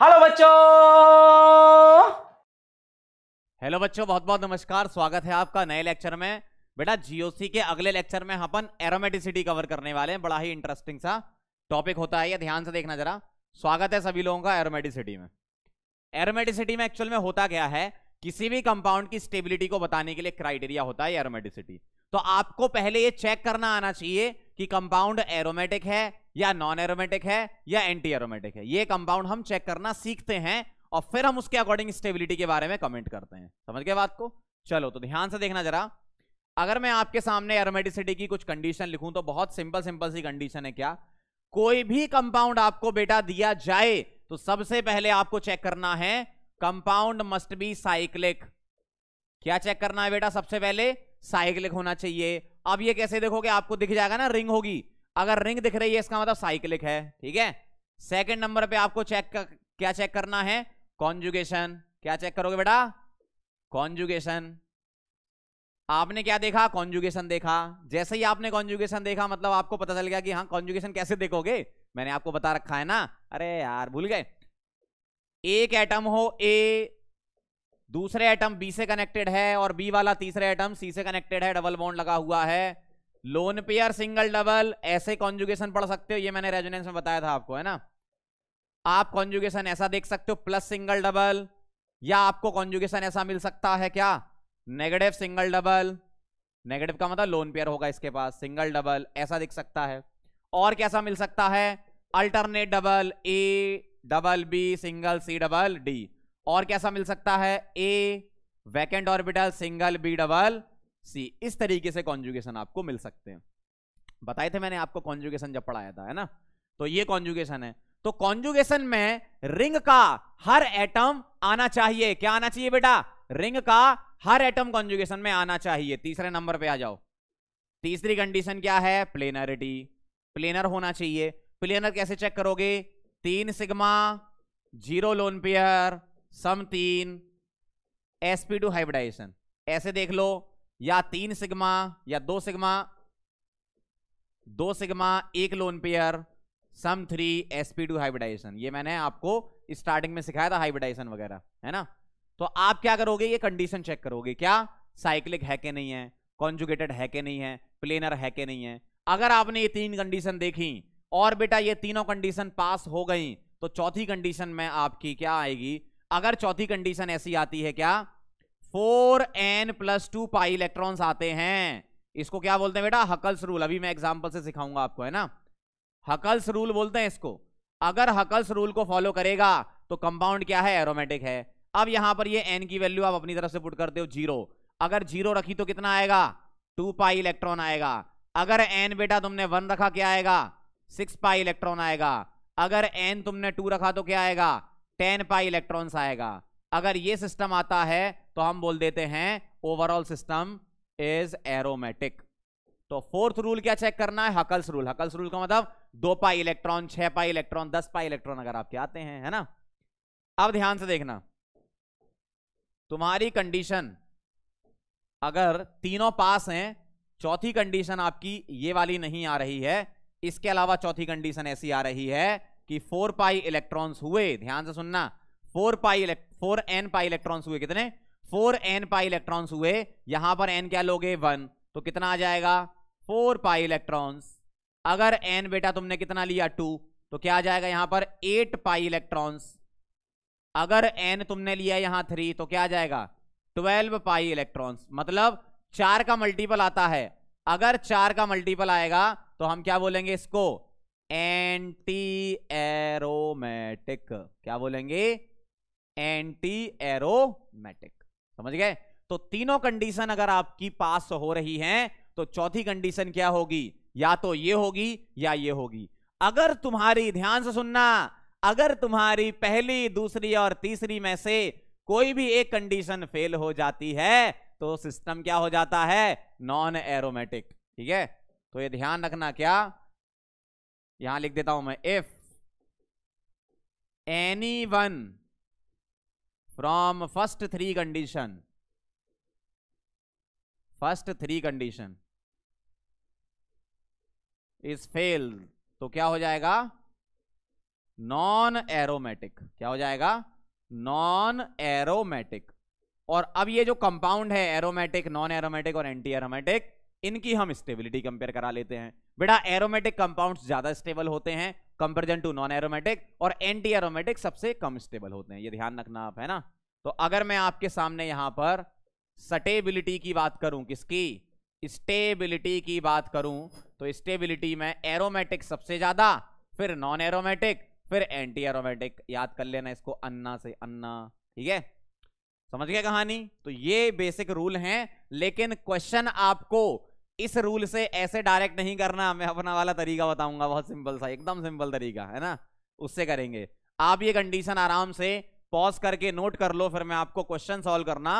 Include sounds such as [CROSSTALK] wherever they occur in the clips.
hello बच्चों hello बच्चों बहुत बहुत नमस्कार स्वागत है आपका नए लेक्चर में बेटा जीओसी के अगले लेक्चर में अपन एरोमेटिसिटी कवर करने वाले हैं बड़ा ही इंटरेस्टिंग सा टॉपिक होता है ये ध्यान से देखना जरा स्वागत है सभी लोगों का एरोमेटिसिटी में एरोमेटिसिटी में एक्चुअल में होता क्या है किसी भी कंपाउंड की स्टेबिलिटी को बताने के लिए क्राइटेरिया होता है एरोमेटिसिटी तो आपको पहले ये चेक करना आना चाहिए कि कंपाउंड एरोमेटिक है या नॉन एरोमेटिक है या एंटी एरोमेटिक है ये कंपाउंड हम चेक करना सीखते हैं और फिर हम उसके अकॉर्डिंग स्टेबिलिटी के बारे में कमेंट करते हैं समझ गए बात को चलो तो ध्यान से देखना जरा अगर मैं आपके सामने एरोमेटिसिटी की कुछ कंडीशन लिखूं तो बहुत सिंपल सिंपल सी कंडीशन है क्या कोई भी कंपाउंड आपको बेटा दिया जाए तो सबसे पहले आपको चेक करना है कंपाउंड मस्ट बी साइक्लिक क्या चेक करना है बेटा सबसे पहले साइक्लिक होना चाहिए अब ये कैसे देखोगे आपको दिख जाएगा ना रिंग होगी अगर रिंग दिख रही है इसका मतलब साइक्लिक है ठीक है सेकंड नंबर पे आपको चेक कर, क्या चेक करना है कॉन्जुगेशन क्या चेक करोगे बेटा कॉन्जुगेशन आपने क्या देखा कॉन्जुगेशन देखा जैसे ही आपने कॉन्जुगेशन देखा मतलब आपको पता चल गया कि हाँ कॉन्जुगेशन कैसे देखोगे मैंने आपको बता रखा है ना अरे यार भूल गए एक एटम हो ए दूसरे एटम बी से कनेक्टेड है और बी वाला तीसरे एटम सी से कनेक्टेड है डबल बॉन्ड लगा हुआ है लोन पेयर सिंगल डबल ऐसे कॉन्जुगेशन पढ़ सकते हो ये मैंने रेजोनेंस में बताया था आपको है ना आप कॉन्जुगेशन ऐसा देख सकते हो प्लस सिंगल डबल या आपको कॉन्जुगेशन ऐसा मिल सकता है क्या नेगेटिव सिंगल डबल नेगेटिव का मतलब लोन पेयर होगा इसके पास सिंगल डबल ऐसा दिख सकता है और कैसा मिल सकता है alternate double A double B single C double D और कैसा मिल सकता है A vacant orbital single B double C इस तरीके से कॉन्जुगेशन आपको मिल सकते हैं बताए थे मैंने आपको कॉन्जुगेशन जब पढ़ाया था है ना तो ये कॉन्जुगेशन है तो कॉन्जुगेशन में रिंग का हर एटम आना चाहिए क्या आना चाहिए बेटा रिंग का हर एटम कॉन्जुगेशन में आना चाहिए तीसरे नंबर पे आ जाओ तीसरी कंडीशन क्या है प्लेनरिटी प्लेनर होना चाहिए प्लेनर कैसे चेक करोगे तीन sigma zero lone pair sum तीन एसपी टू हाइब्रिडाइजेशन ऐसे देख लो या तीन सिग्मा या दो सिग्मा दो सिग्मा एक lone pair sum three sp two hybridisation ये मैंने आपको स्टार्टिंग में सिखाया था हाइब्रिडाइजेशन वगैरह है ना तो आप क्या करोगे ये कंडीशन चेक करोगे क्या साइक्लिक है के नहीं है कॉन्जुगेटेड है के नहीं है प्लेनर है के नहीं है अगर आपने ये तीन कंडीशन देखी और बेटा ये तीनों कंडीशन पास हो गई तो चौथी कंडीशन में आपकी क्या आएगी अगर चौथी कंडीशन ऐसी आती है क्या four n plus two pi electron आते हैं इसको क्या बोलते हैं बेटा हकल्स रूल अभी मैं एग्जाम्पल से सिखाऊंगा आपको है ना हकल्स रूल बोलते हैं इसको अगर हकल्स रूल को फॉलो करेगा तो कंपाउंड क्या है एरोमेटिक है अब यहां पर ये एन की वैल्यू आप अपनी तरफ से पुट करते हो जीरो अगर जीरो रखी तो कितना आएगा टू पाई इलेक्ट्रॉन आएगा अगर एन बेटा तुमने वन रखा क्या आएगा सिक्स पाई इलेक्ट्रॉन आएगा अगर एन तुमने टू रखा तो क्या आएगा टेन पाई इलेक्ट्रॉन्स आएगा अगर ये सिस्टम आता है तो हम बोल देते हैं ओवरऑल सिस्टम इज एरोमेटिक तो फोर्थ रूल क्या चेक करना है हकल्स रूल हकल्स रूल का मतलब दो पाई इलेक्ट्रॉन छह पाई इलेक्ट्रॉन दस पाई इलेक्ट्रॉन अगर आपके आते हैं है ना अब ध्यान से देखना तुम्हारी कंडीशन अगर तीनों पास हैं चौथी कंडीशन आपकी ये वाली नहीं आ रही है इसके अलावा चौथी कंडीशन ऐसी आ रही है कि फोर पाई इलेक्ट्रॉन्स हुए ध्यान से सुनना four pi four n pi electrons हुए कितने फोर एन पाई इलेक्ट्रॉन्स हुए यहां पर एन क्या लोगे वन तो कितना आ जाएगा फोर पाई इलेक्ट्रॉन्स अगर एन बेटा तुमने कितना लिया टू तो क्या आ जाएगा यहां पर एट पाई इलेक्ट्रॉन्स अगर एन तुमने लिया यहां थ्री तो क्या आ जाएगा ट्वेल्व पाई इलेक्ट्रॉन्स मतलब चार का मल्टीपल आता है अगर चार का मल्टीपल आएगा तो हम क्या बोलेंगे इसको एंटी एरोमेटिक क्या बोलेंगे एंटी एरोमेटिक समझ गए तो तीनों कंडीशन अगर आपकी पास हो रही हैं तो चौथी कंडीशन क्या होगी या तो ये होगी या ये होगी अगर तुम्हारी ध्यान से सुनना अगर तुम्हारी पहली दूसरी और तीसरी में से कोई भी एक कंडीशन फेल हो जाती है तो सिस्टम क्या हो जाता है नॉन एरोमेटिक ठीक है तो ये ध्यान रखना क्या यहां लिख देता हूं मैं if any one from first three condition first three condition is fail तो क्या हो जाएगा नॉन एरोमेटिक क्या हो जाएगा नॉन एरोमेटिक और अब ये जो कंपाउंड है एरोमेटिक नॉन एरोमेटिक और एंटी एरोमेटिक इनकी हम स्टेबिलिटी कंपेयर करा लेते हैं बेटा एरोमेटिक कंपाउंड्स ज्यादा स्टेबल होते हैं कंपेरिजन टू नॉन एरोमेटिक और एंटी एरोमेटिक सबसे कम स्टेबल होते हैं ये ध्यान रखना आप है ना तो अगर मैं आपके सामने यहां पर सटेबिलिटी की बात करूं किसकी स्टेबिलिटी की बात करूं तो स्टेबिलिटी में एरोमेटिक सबसे ज्यादा फिर नॉन एरोमेटिक फिर एंटी एरोमेटिक याद कर लेना इसको अन्ना से अन्ना ठीक है समझ गया कहानी तो ये बेसिक रूल हैं लेकिन क्वेश्चन आपको इस रूल से ऐसे डायरेक्ट नहीं करना मैं अपना वाला तरीका बताऊंगा बहुत सिंपल सा एकदम सिंपल तरीका है ना उससे करेंगे आप ये कंडीशन आराम से पॉज करके नोट कर लो फिर मैं आपको क्वेश्चन सॉल्व करना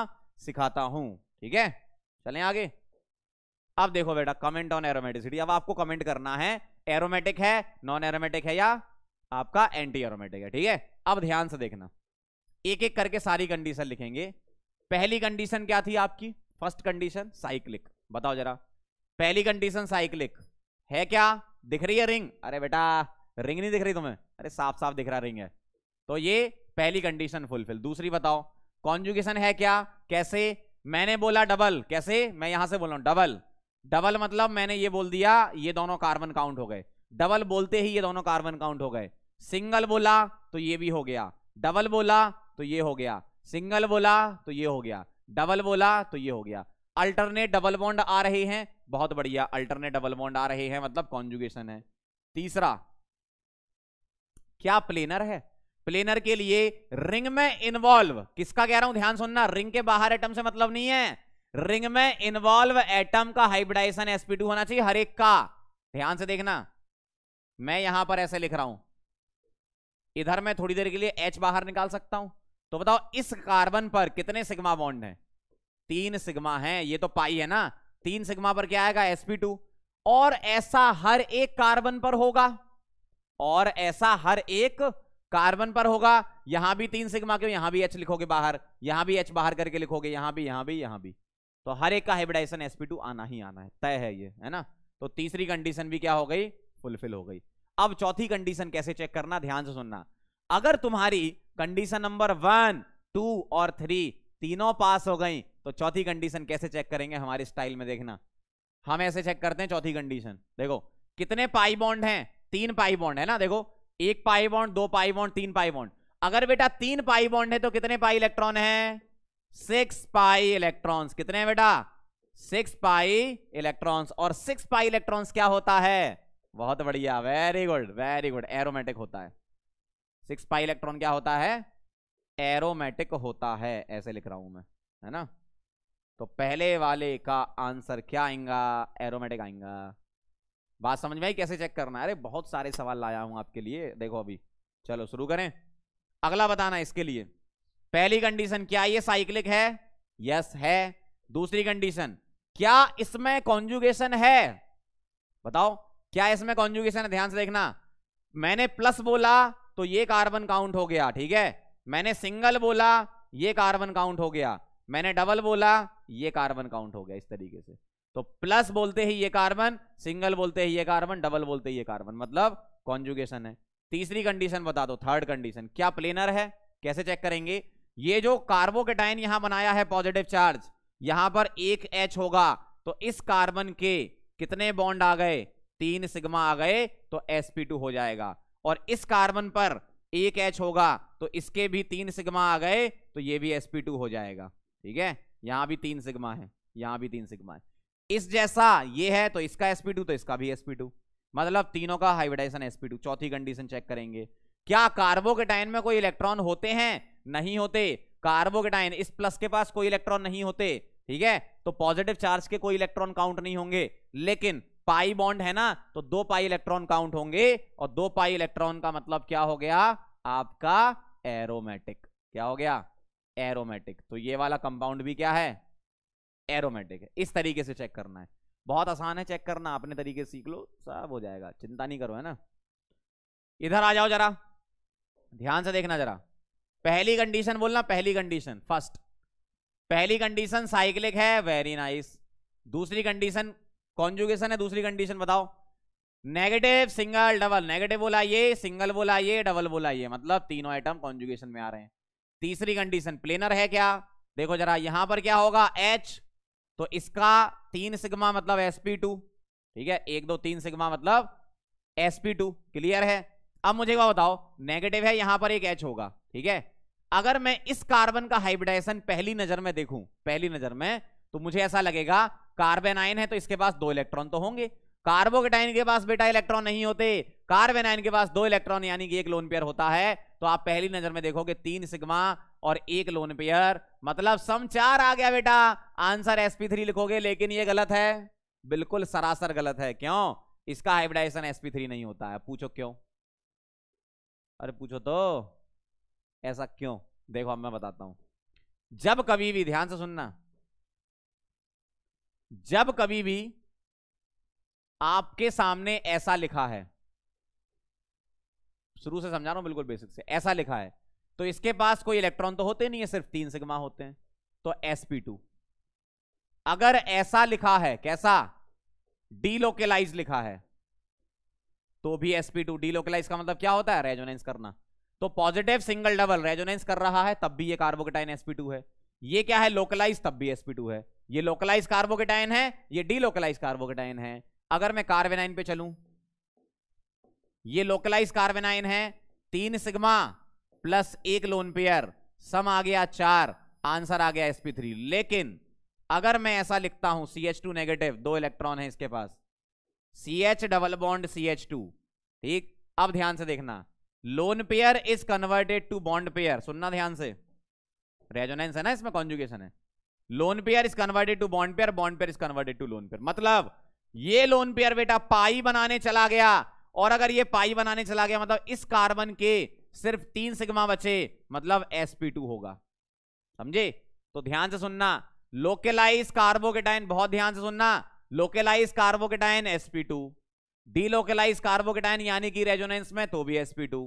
सिखाता हूं ठीक है चलें आगे अब देखो बेटा कमेंट ऑन एरोमेटिसिटी अब आपको कमेंट करना है एरोमेटिक है नॉन एरोमेटिक है या आपका एंटी एरोमेटिक है ठीक है अब ध्यान से देखना एक एक करके सारी कंडीशन लिखेंगे पहली कंडीशन क्या थी आपकी फर्स्ट कंडीशन साइक्लिक बताओ जरा पहली कंडीशन साइक्लिक है क्या दिख रही है रिंग अरे बेटा रिंग नहीं दिख रही तुम्हें अरे साफ साफ दिख रहा रिंग है तो ये पहली कंडीशन फुलफिल दूसरी बताओ कॉन्जुगेशन है क्या कैसे मैंने बोला डबल कैसे मैं यहां से बोल रहा हूं डबल डबल मतलब मैंने ये बोल दिया ये दोनों कार्बन काउंट हो गए डबल बोलते ही ये दोनों कार्बन काउंट हो गए सिंगल बोला तो ये भी हो गया डबल बोला तो ये हो गया सिंगल बोला तो ये हो गया डबल बोला तो ये हो गया अल्टरनेट डबल बॉन्ड आ रहे हैं बहुत बढ़िया अल्टरनेट डबल बॉन्ड आ रहे हैं मतलब कॉन्जुगेशन है तीसरा क्या प्लेनर है प्लेनर के लिए रिंग में इन्वॉल्व किसका कह रहा हूं ध्यान सुनना रिंग के बाहर एटम से मतलब नहीं है रिंग में इन्वॉल्व एटम का हाइब्रिडाइजेशन sp2 होना चाहिए हर एक का ध्यान से देखना मैं यहां पर ऐसे लिख रहा हूं इधर मैं थोड़ी देर के लिए H बाहर निकाल सकता हूं तो बताओ इस कार्बन पर कितने सिग्मा बॉन्ड हैं तीन सिग्मा हैं ये तो पाई है ना तीन सिग्मा पर क्या आएगा sp2 और ऐसा हर एक कार्बन पर होगा और ऐसा हर एक कार्बन पर होगा यहां भी तीन सिग्मा क्यों यहां भी एच लिखोगे बाहर यहां भी एच बाहर करके लिखोगे यहां भी यहां भी यहां भी तो हर एक का हाइब्रिडाइजेशन sp2 आना ही आना है तय है ये है ना तो तीसरी कंडीशन भी क्या हो गई फुलफिल हो गई अब चौथी कंडीशन कैसे चेक करना ध्यान से सुनना अगर तुम्हारी कंडीशन नंबर वन टू और थ्री तीनों पास हो गई तो चौथी कंडीशन कैसे चेक करेंगे हमारे स्टाइल में देखना हम ऐसे चेक करते हैं चौथी कंडीशन देखो कितने पाई बॉन्ड हैं तीन पाई बॉन्ड है ना देखो एक पाई बॉन्ड दो पाई बॉन्ड तीन पाई बॉन्ड अगर बेटा तीन पाई बॉन्ड है तो कितने पाई इलेक्ट्रॉन है सिक्स पाई इलेक्ट्रॉन्स कितने बेटा सिक्स पाई इलेक्ट्रॉन्स और सिक्स पाई इलेक्ट्रॉन्स क्या होता है बहुत बढ़िया very good very good aromatic होता है सिक्स पाई इलेक्ट्रॉन क्या होता है एरोमेटिक होता है ऐसे लिख रहा हूं मैं है ना तो पहले वाले का आंसर क्या आएगा एरोमेटिक आएगा बात समझ में आई कैसे चेक करना अरे बहुत सारे सवाल लाया हूं आपके लिए देखो अभी चलो शुरू करें अगला बताना इसके लिए पहली कंडीशन क्या ये साइक्लिक है यस है दूसरी कंडीशन क्या इसमें कॉन्जुगेशन है बताओ क्या इसमें कॉन्जुगेशन है ध्यान से देखना मैंने प्लस बोला तो ये कार्बन काउंट हो गया ठीक है मैंने सिंगल बोला ये कार्बन काउंट हो गया मैंने डबल बोला ये कार्बन काउंट हो गया इस तरीके से तो प्लस बोलते ही ये कार्बन सिंगल बोलते ही ये कार्बन डबल बोलते ही ये कार्बन मतलब कॉन्जुगेशन है तीसरी कंडीशन बता दो थर्ड कंडीशन क्या प्लेनर है कैसे चेक करेंगे ये जो कार्बोकेटाइन यहां बनाया है पॉजिटिव चार्ज यहां पर एक एच होगा तो इस कार्बन के कितने बॉन्ड आ गए तीन सिग्मा आ गए तो टू हो जाएगा और इस कार्बन पर एक एच होगा तो इसके भी तीन सिग्मा आ गए तो ये भी sp2 हो जाएगा ठीक है यहां भी तीन सिग्मा है यहां भी तीन सिग्मा है इस जैसा ये है तो इसका sp2 तो इसका भी sp2 मतलब तीनों का हाइब्रिडाइजेशन sp2 चौथी कंडीशन चेक करेंगे क्या कार्बोकेटाइन में कोई इलेक्ट्रॉन होते हैं नहीं होते कार्बोकेटाइन इस प्लस के पास कोई इलेक्ट्रॉन नहीं होते ठीक है तो पॉजिटिव चार्ज के कोई इलेक्ट्रॉन काउंट नहीं होंगे लेकिन पाई बॉन्ड है ना तो दो पाई इलेक्ट्रॉन काउंट होंगे और दो पाई इलेक्ट्रॉन का मतलब क्या हो गया आपका एरोमेटिक क्या हो गया एरोमेटिक तो ये वाला कंपाउंड भी क्या है एरोमेटिक है इस तरीके से चेक करना है बहुत आसान है चेक करना अपने तरीके से सीख लो सब हो जाएगा चिंता नहीं करो है ना इधर आ जाओ जरा ध्यान से देखना जरा पहली कंडीशन बोलना पहली कंडीशन फर्स्ट पहली कंडीशन साइक्लिक है वेरी नाइस दूसरी कंडीशन कॉन्जुगेशन है दूसरी कंडीशन बताओ नेगेटिव सिंगल डबल नेगेटिव बोला ये सिंगल बोला ये डबल बोला ये मतलब तीनों आइटम कॉन्जुगेशन में आ रहे हैं तीसरी कंडीशन प्लेनर है क्या देखो जरा यहां पर क्या होगा एच तो इसका तीन सिग्मा मतलब एसपी टू ठीक है एक दो तीन सिग्मा मतलब एसपी टू क्लियर है अब मुझे क्या बताओ नेगेटिव है यहां पर एक एच होगा ठीक है अगर मैं इस कार्बन का हाइब्रिडाइजेशन पहली नजर में देखूं पहली नजर में तो मुझे ऐसा लगेगा कार्बन आयन है तो इसके पास दो इलेक्ट्रॉन तो होंगे कार्बोकेटाइन के पास बेटा इलेक्ट्रॉन नहीं होते कार्बन आयन के पास दो इलेक्ट्रॉन यानी कि एक लोन पेयर होता है तो आप पहली नजर में देखोगे तीन सिग्मा और एक लोन पेयर मतलब सम चार आ गया बेटा आंसर sp3 लिखोगे लेकिन ये गलत है बिल्कुल सरासर गलत है क्यों इसका हाइब्रिडाइजेशन sp3 नहीं होता है पूछो क्यों अरे पूछो तो ऐसा क्यों देखो अब मैं बताता हूं जब कभी भी ध्यान से सुनना जब कभी भी आपके सामने ऐसा लिखा है शुरू से समझा रहा हूं बिल्कुल बेसिक से ऐसा लिखा है तो इसके पास कोई इलेक्ट्रॉन तो होते नहीं है सिर्फ तीन सिग्मा होते हैं तो sp2 अगर ऐसा लिखा है कैसा डीलोकेलाइज लिखा है तो भी sp2 डीलोकेलाइज का मतलब क्या होता है रेजोनेंस करना तो पॉजिटिव सिंगल डबल रेजोनेंस कर रहा है तब भी ये कार्बोकेटाइन sp2 है ये क्या है लोकलाइज तब भी sp2 है ये लोकलाइज कार्बोकेटाइन है ये डीलोकलाइज कार्बोकेटाइन है अगर मैं कार्बेनाइन पे चलूं ये लोकलाइज कार्बेनाइन है तीन सिग्मा प्लस एक लोन पेयर सम आ गया चार आंसर आ गया sp3 लेकिन अगर मैं ऐसा लिखता हूं CH2 नेगेटिव दो इलेक्ट्रॉन है इसके पास CH डबल बॉन्ड CH2 ठीक अब ध्यान से देखना lone pair is converted to bond pair सुनना ध्यान से रेजोनेंस है ना इसमें कॉन्जुगेशन है lone pair is converted to bond pair bond pair is converted to lone pair मतलब ये लोन पेयर बेटा पाई बनाने चला गया और अगर ये पाई बनाने चला गया मतलब इस कार्बन के सिर्फ तीन सिग्मा बचे मतलब sp2 होगा समझे तो ध्यान से सुनना लोकेलाइज कार्बोकेटाइन बहुत ध्यान से सुनना लोकेलाइज कार्बोकेटाइन sp2 डीलोकेलाइज कार्बोकेटाइन यानी कि रेजोनेंस में तो भी sp2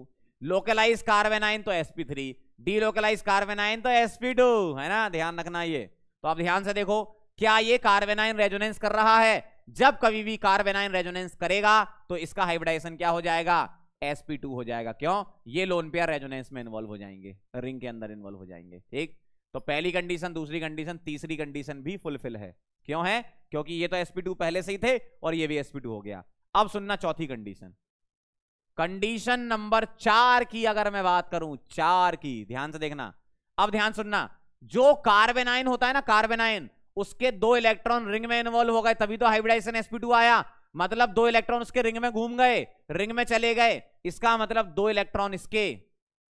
लोकेलाइज कार्बेनाइन तो sp3 डीलोकेलाइज कार्बेनाइन तो sp2 है ना ध्यान रखना ये तो आप ध्यान से देखो क्या ये कार्बेनाइन रेजोनेंस कर रहा है जब कभी भी कार्बेनाइन रेजोनेंस करेगा तो इसका हाइब्रिडाइजेशन क्या हो जाएगा sp2 हो जाएगा क्यों ये लोन पेयर रेजोनेंस में इन्वॉल्व हो जाएंगे रिंग के अंदर इन्वॉल्व हो जाएंगे ठीक तो पहली कंडीशन दूसरी कंडीशन तीसरी कंडीशन भी फुलफिल है क्यों है क्योंकि ये तो sp2 पहले से ही थे और ये भी sp2 हो गया अब सुनना चौथी कंडीशन कंडीशन नंबर चार की अगर मैं बात करूं चार की ध्यान से देखना अब ध्यान सुनना जो कार्बेनाइन होता है ना कार्बेनाइन उसके दो इलेक्ट्रॉन रिंग में इन्वॉल्व हो गए तभी तो हाइब्रिडाइजेशन sp2 आया मतलब दो इलेक्ट्रॉन उसके रिंग में घूम गए रिंग में चले गए इसका मतलब दो इलेक्ट्रॉन इसके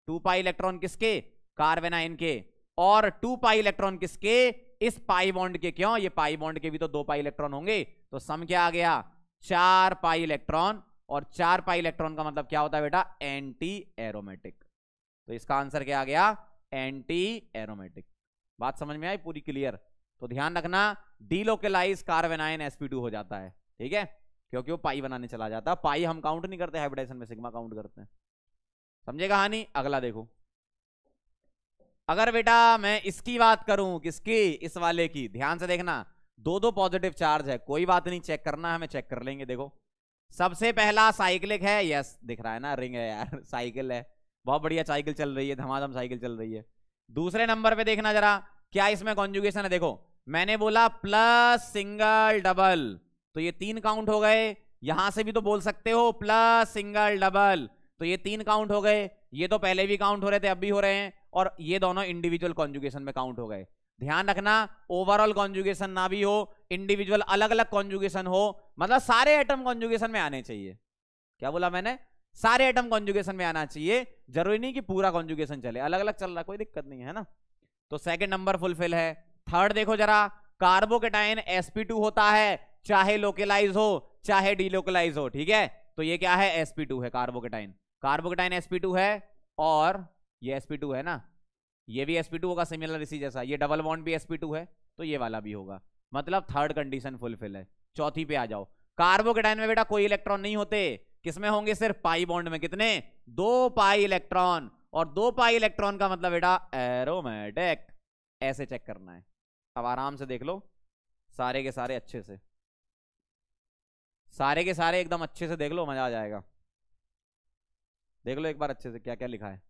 टू पाई इलेक्ट्रॉन किसके कार्बेनाइन के और टू पाई इलेक्ट्रॉन किसके इस पाई बॉन्ड के क्यों ये पाई बॉन्ड के भी तो दो पाई इलेक्ट्रॉन होंगे तो सम क्या आ गया चार पाई इलेक्ट्रॉन और चार पाई इलेक्ट्रॉन का मतलब क्या होता है बेटा एंटी एरोमेटिक तो इसका आंसर क्या आ गया एंटी एरोमेटिक बात समझ में आई पूरी क्लियर तो ध्यान रखना डीलोकेलाइज कार्बेनाइन sp2 हो जाता है ठीक है क्योंकि वो पाई बनाने चला जाता है पाई हम काउंट नहीं करते हाइब्रिडाइजेशन में सिग्मा काउंट करते हैं समझे कहानी अगला देखो अगर बेटा मैं इसकी बात करूं किसकी इस वाले की ध्यान से देखना दो दो पॉजिटिव चार्ज है कोई बात नहीं चेक करना हमें चेक कर लेंगे देखो सबसे पहला साइकिलिक है यस दिख रहा है ना रिंग है यार साइकिल [LAUGHS] है बहुत बढ़िया साइकिल चल रही है धमाधम साइकिल चल रही है दूसरे नंबर पे देखना जरा क्या इसमें कॉन्जुगेशन है देखो मैंने बोला प्लस सिंगल डबल तो ये तीन काउंट हो गए यहां से भी तो बोल सकते हो प्लस सिंगल डबल तो ये तीन काउंट हो गए ये तो पहले भी काउंट हो रहे थे अब भी हो रहे हैं और ये दोनों इंडिविजुअल कॉन्जुगेशन में काउंट हो गए ध्यान रखना ओवरऑल कॉन्जुगेशन ना भी हो इंडिविजुअल अलग अलग कॉन्जुगेशन हो मतलब सारे आइटम कॉन्जुगेशन में आने चाहिए क्या बोला मैंने सारे एटम कॉन्जुगेशन में आना चाहिए जरूरी नहीं कि पूरा कॉन्जुगेशन चले अलग अलग चल रहा कोई दिक्कत नहीं है ना तो सेकंड नंबर फुलफिल है थर्ड देखो जरा कार्बोकेटाइन sp2 होता है चाहे लोकेलाइज हो चाहे डीलोकलाइज हो ठीक है तो ये क्या है sp2 है कार्बोकेटाइन कार्बोकेटाइन sp2 है और ये sp2 है ना ये भी sp2 होगा सिमिलर इसी जैसा ये डबल बॉन्ड भी sp2 है तो ये वाला भी होगा मतलब थर्ड कंडीशन फुलफिल है चौथी पे आ जाओ कार्बोकेटाइन में बेटा कोई इलेक्ट्रॉन नहीं होते किसमें होंगे सिर्फ पाई बॉन्ड में कितने दो पाई इलेक्ट्रॉन और दो पाई इलेक्ट्रॉन का मतलब बेटा एरोमेटिक ऐसे चेक करना है अब आराम से देख लो सारे के सारे अच्छे से सारे के सारे एकदम अच्छे से देख लो मजा आ जाएगा देख लो एक बार अच्छे से क्या क्या लिखा है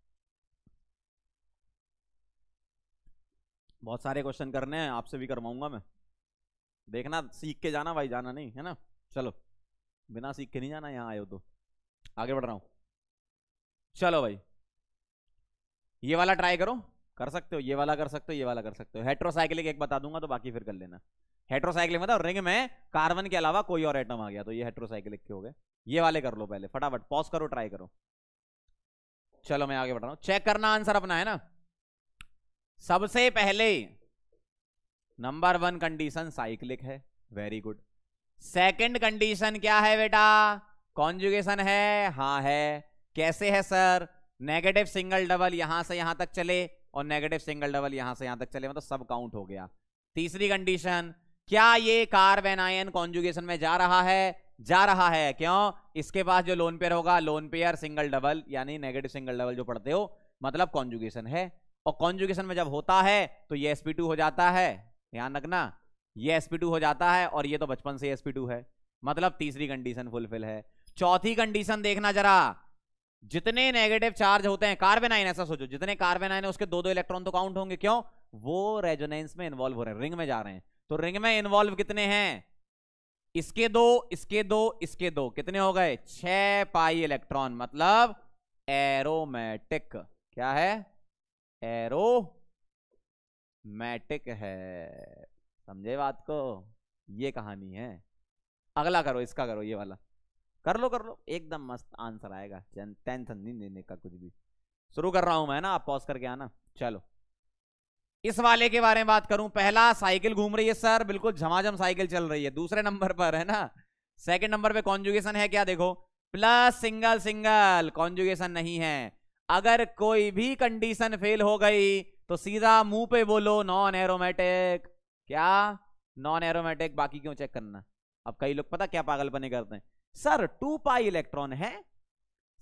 बहुत सारे क्वेश्चन करने हैं आपसे भी करवाऊंगा मैं देखना सीख के जाना भाई जाना नहीं है ना चलो बिना सीख के नहीं जाना यहाँ आयो तो आगे बढ़ रहा हूँ चलो भाई ये वाला ट्राई करो कर सकते हो ये वाला कर सकते हो ये वाला कर सकते हो हेट्रोसाइकिल एक बता दूंगा तो बाकी फिर कर लेना हेट्रोसाइकिल मतलब रिंग में कार्बन के अलावा कोई और आइटम आ गया तो ये हेट्रोसाइकिल के हो गए ये वाले कर लो पहले फटाफट पॉज करो ट्राई करो चलो मैं आगे बढ़ रहा हूं चेक करना आंसर अपना है ना सबसे पहले नंबर वन कंडीशन साइक्लिक है वेरी गुड सेकंड कंडीशन क्या है बेटा कॉन्जुगेशन है हाँ है कैसे है सर नेगेटिव सिंगल डबल यहां से यहां तक चले और नेगेटिव सिंगल डबल यहां से यहां तक चले मतलब सब काउंट हो गया तीसरी कंडीशन क्या ये कार्बेन आयन कॉन्जुगेशन में जा रहा है जा रहा है क्यों इसके पास जो लोन पेयर होगा लोन पेयर सिंगल डबल यानी नेगेटिव सिंगल डबल जो पढ़ते हो मतलब कॉन्जुगेशन है और कॉन्जुगेशन में जब होता है तो ये एसपी टू हो जाता है ध्यान रखना ये एस हो जाता है और ये तो बचपन से एस है मतलब तीसरी कंडीशन फुलफिल है चौथी कंडीशन देखना जरा जितने नेगेटिव चार्ज होते हैं कार्बन आइन ऐसा सोचो जितने कार्बन आइन है उसके दो दो इलेक्ट्रॉन तो काउंट होंगे क्यों वो रेजोनेंस में इन्वॉल्व हो रहे हैं रिंग में जा रहे हैं तो रिंग में इन्वॉल्व कितने हैं इसके दो इसके दो इसके दो कितने हो गए छह पाई इलेक्ट्रॉन मतलब एरोमेटिक क्या है एरोमेटिक है समझे बात को ये कहानी है अगला करो इसका करो ये वाला कर लो कर लो एकदम मस्त आंसर आएगा टेंशन नहीं लेने का कुछ भी शुरू कर रहा हूं मैं ना आप पॉज करके आना चलो इस वाले के बारे में बात करूं पहला साइकिल घूम रही है सर बिल्कुल झमाझम साइकिल चल रही है दूसरे नंबर पर है ना सेकंड नंबर पे कॉन्जुगेशन है क्या देखो प्लस सिंगल सिंगल कॉन्जुगेशन नहीं है अगर कोई भी कंडीशन फेल हो गई तो सीधा मुंह पे बोलो नॉन एरोमेटिक क्या नॉन एरोमेटिक बाकी क्यों चेक करना अब कई लोग पता क्या पागल बने करते हैं सर टू पाई इलेक्ट्रॉन है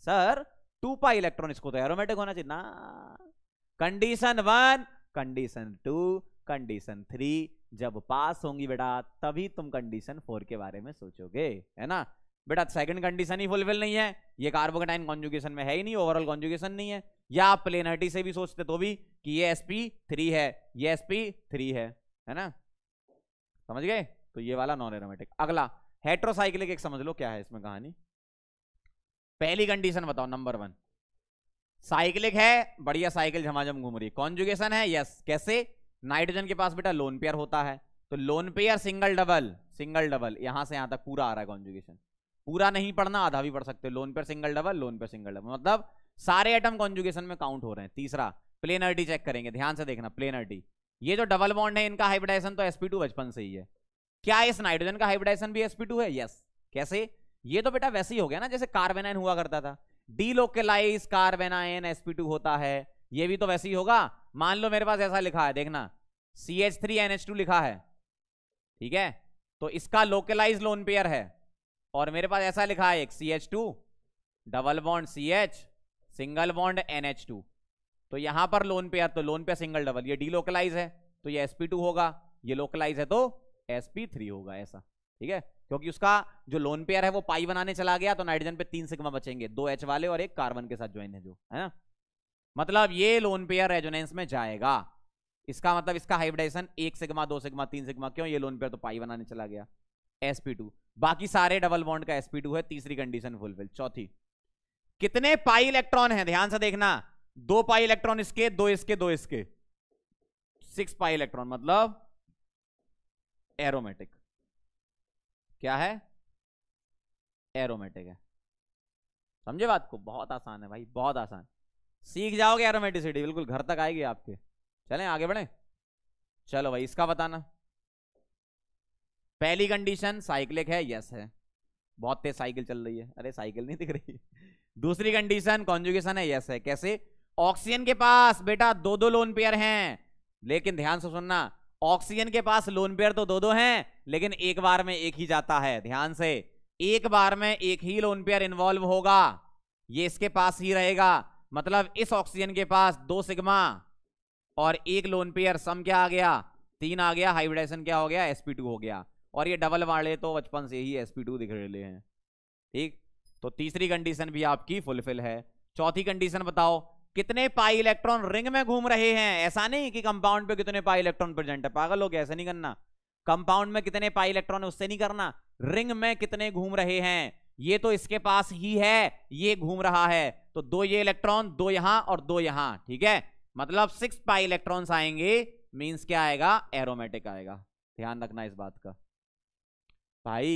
सर टू पाई इलेक्ट्रॉन इसको तो एरोमेटिक होना चाहिए ना condition one condition two condition three जब पास होंगी बेटा तभी तुम कंडीशन फोर के बारे में सोचोगे है ना बेटा सेकंड कंडीशन ही फुलफिल नहीं है ये कार्बोकटाइन कॉन्जुगेशन में है ही नहीं ओवरऑल कॉन्जुगेशन नहीं है या आप प्लेनर्टी से भी सोचते तो भी कि ये थ्री है ये थ्री है है ना समझ गए तो ये वाला नॉन एरोमेटिक अगला हेट्रोसाइक्लिक एक समझ लो क्या है इसमें कहानी पहली कंडीशन बताओ नंबर वन साइक्लिक है बढ़िया साइकिल झमाझम घूम रही कॉन्जुगेशन है यस कैसे नाइट्रोजन के पास बेटा लोन पेयर होता है तो lone pair single double single double यहां से यहां तक पूरा आ रहा है कॉन्जुगेशन पूरा नहीं पढ़ना आधा भी पढ़ सकते lone pair single double lone pair single double मतलब सारे आइटम कॉन्जुगेशन में काउंट हो रहे हैं तीसरा प्लेनर्टी चेक करेंगे ध्यान से देखना प्लेनर्टी ये जो डबल बॉन्ड है इनका हाइब्रिडाइजेशन तो sp2 बचपन से ही है क्या इस नाइट्रोजन का हाइब्रिडाइजेशन भी sp2 है यस कैसे ये तो बेटा वैसे ही हो गया ना जैसे कार्बेनाइन हुआ करता था डीलोकेलाइज कार्बेनाइन sp2 होता है ये भी तो वैसे ही होगा मान लो मेरे पास ऐसा लिखा है देखना CH3NH2 लिखा है ठीक है तो इसका लोकलाइज लोन पेयर है और मेरे पास ऐसा लिखा है एक C H two double bond C H single bond N H two तो यहां पर लोन पेयर तो लोन पेयर सिंगल डबल ये डीलोकलाइज है तो ये एसपी टू होगा ये लोकलाइज है तो एसपी थ्री होगा ऐसा ठीक है क्योंकि उसका जो लोन पेयर है वो पाई बनाने चला गया तो नाइट्रोजन पे तीन सिग्मा बचेंगे दो एच वाले और एक कार्बन के साथ ज्वाइन है जो है ना मतलब ये लोन पेयर रेजोनेंस में जाएगा इसका मतलब इसका हाइब्रिडाइजेशन एक सिग्मा दो सिग्मा तीन सिग्मा क्यों ये लोन पेयर तो पाई बनाने चला गया टू बाकी सारे डबल बॉन्ड का टू है तीसरी कंडीशन फुलफिल चौथी कितने पाई इलेक्ट्रॉन है ध्यान से देखना दो पाई इलेक्ट्रॉन इसके दो इसके दो इसके सिक्स पाई इलेक्ट्रॉन मतलब एरोमेटिक क्या है एरोमेटिक है समझे बात को बहुत आसान है भाई बहुत आसान सीख जाओगे एरोमेटिसिटी बिल्कुल घर तक आएगी आपके चले आगे बढ़े चलो भाई इसका बताना पहली कंडीशन साइकिलिक है यस है बहुत तेज साइकिल चल रही है अरे साइकिल नहीं दिख रही दूसरी कंडीशन कॉन्जुगेशन है यस है कैसे ऑक्सीजन के पास बेटा दो दो लोन पेयर हैं लेकिन ध्यान से सुनना ऑक्सीजन के पास लोन पेयर तो दो दो हैं लेकिन एक बार में एक ही जाता है ध्यान से एक बार में एक ही लोन पेयर इन्वॉल्व होगा ये इसके पास ही रहेगा मतलब इस ऑक्सीजन के पास दो सिग्मा और एक लोन पेयर सम क्या आ गया तीन आ गया हाइब्रिडाइजेशन क्या हो गया एसपी हो गया और ये डबल वाले तो बचपन से ही एसपी टू दिख रहे हैं ठीक तो तीसरी कंडीशन भी आपकी फुलफिल है चौथी कंडीशन बताओ कितने पाई इलेक्ट्रॉन रिंग में घूम रहे हैं ऐसा नहीं कि कंपाउंड पे कितने पाई इलेक्ट्रॉन प्रेजेंट है पागल हो गया ऐसा नहीं करना कंपाउंड में कितने पाई इलेक्ट्रॉन है उससे नहीं करना रिंग में कितने घूम रहे हैं ये तो इसके पास ही है ये घूम रहा है तो दो ये इलेक्ट्रॉन दो यहां और दो यहां ठीक है मतलब सिक्स पाई इलेक्ट्रॉन आएंगे मीन्स क्या आएगा एरोमेटिक आएगा ध्यान रखना इस बात का भाई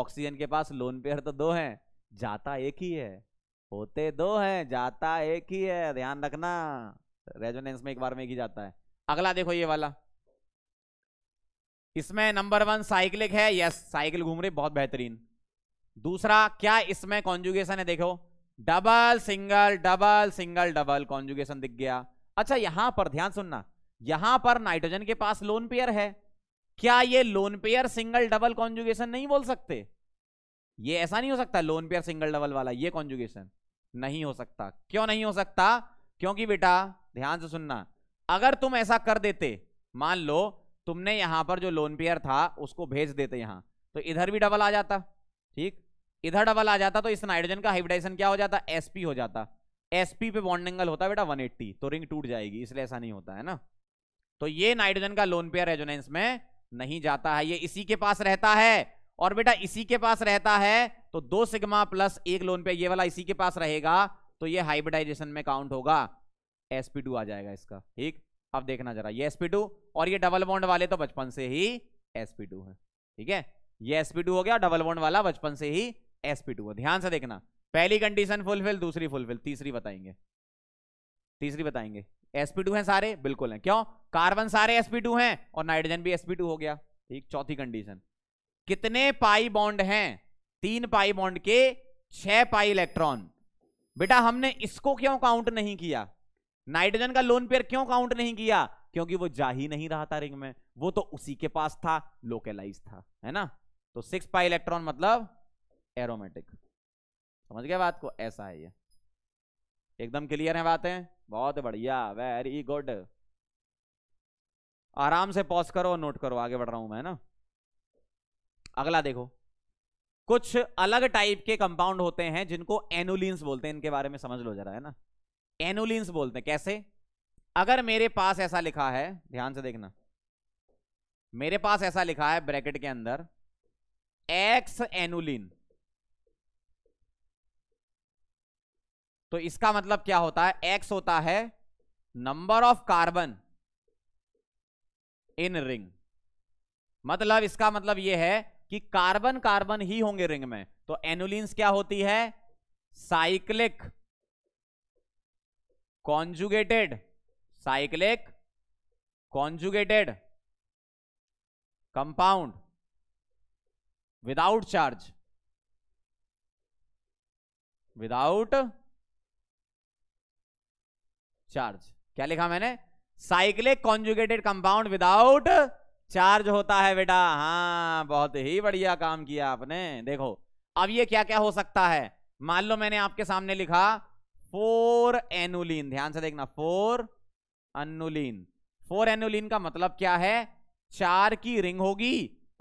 ऑक्सीजन के पास लोन पेयर तो दो हैं जाता एक ही है होते दो हैं जाता एक ही है ध्यान रखना रेजोनेंस में एक बार में ही जाता है अगला देखो ये वाला इसमें नंबर वन साइक्लिक है यस साइकिल घूम रही बहुत बेहतरीन दूसरा क्या इसमें कॉन्जुगेशन है देखो double single double single double conjugation दिख गया अच्छा यहां पर ध्यान सुनना यहां पर नाइट्रोजन के पास लोन पेयर है क्या ये lone pair single double conjugation नहीं बोल सकते ये ऐसा नहीं हो सकता लोन पेयर सिंगल डबल वाला ये कॉन्जुगेशन नहीं हो सकता क्यों नहीं हो सकता क्योंकि बेटा ध्यान से सुनना अगर तुम ऐसा कर देते मान लो तुमने यहां पर जो लोन पेयर था उसको भेज देते यहां तो इधर भी डबल आ जाता ठीक इधर डबल आ जाता तो इस नाइट्रोजन का हाइब्रिडाइजेशन क्या हो जाता एसपी हो जाता एसपी पे बॉन्ड एंगल होता बेटा बेटा 180 तो रिंग टूट जाएगी इसलिए ऐसा नहीं होता है ना तो ये नाइट्रोजन का लोन पेयर रेजोनेंस में नहीं जाता है ये इसी के पास रहता है और बेटा इसी के पास रहता है तो दो सिग्मा प्लस एक लोन पे ये वाला इसी के पास रहेगा तो ये हाइब्रिडाइजेशन में काउंट होगा एसपी टू आ जाएगा इसका ठीक अब देखना जरा ये टू और ये डबल बॉन्ड वाले तो बचपन से ही एसपी टू है ठीक है ये टू हो गया डबल बॉन्ड वाला बचपन से ही एसपी टू है ध्यान से देखना पहली कंडीशन फुलफिल दूसरी फुलफिल तीसरी बताएंगे तीसरी बताएंगे एसपी टू है सारे बिल्कुल है क्यों कार्बन सारे एसपी टू है और नाइट्रोजन भी एसपी टू हो गया ठीक चौथी कंडीशन कितने पाई बॉन्ड हैं तीन पाई बॉन्ड के छह पाई इलेक्ट्रॉन बेटा हमने इसको क्यों काउंट नहीं किया नाइट्रोजन का लोन पेयर क्यों काउंट नहीं किया क्योंकि वो जा ही नहीं रहा था रिंग में वो तो उसी के पास था लोकेलाइज था है ना तो सिक्स पाई इलेक्ट्रॉन मतलब एरोमेटिक समझ गया बात को ऐसा है ये एकदम क्लियर है बातें बहुत बढ़िया वेरी गुड आराम से पॉज करो नोट करो आगे बढ़ रहा हूं मैं ना अगला देखो कुछ अलग टाइप के कंपाउंड होते हैं जिनको एनुलिन्स बोलते हैं इनके बारे में समझ लो जरा है ना एनुलिन्स बोलते हैं कैसे अगर मेरे पास ऐसा लिखा है ध्यान से देखना मेरे पास ऐसा लिखा है ब्रैकेट के अंदर एक्स एनुलिन तो इसका मतलब क्या होता है एक्स होता है number of carbon in ring मतलब इसका मतलब यह है कि कार्बन कार्बन ही होंगे रिंग में तो एनुलिन क्या होती है cyclic conjugated cyclic conjugated compound without charge without charge क्या लिखा मैंने cyclic conjugated compound without charge होता है बेटा हाँ बहुत ही बढ़िया काम किया आपने देखो अब ये क्या क्या हो सकता है मान लो मैंने आपके सामने लिखा फोर एनुलिन ध्यान से देखना फोर अनुलिन फोर एनुलिन का मतलब क्या है चार की रिंग होगी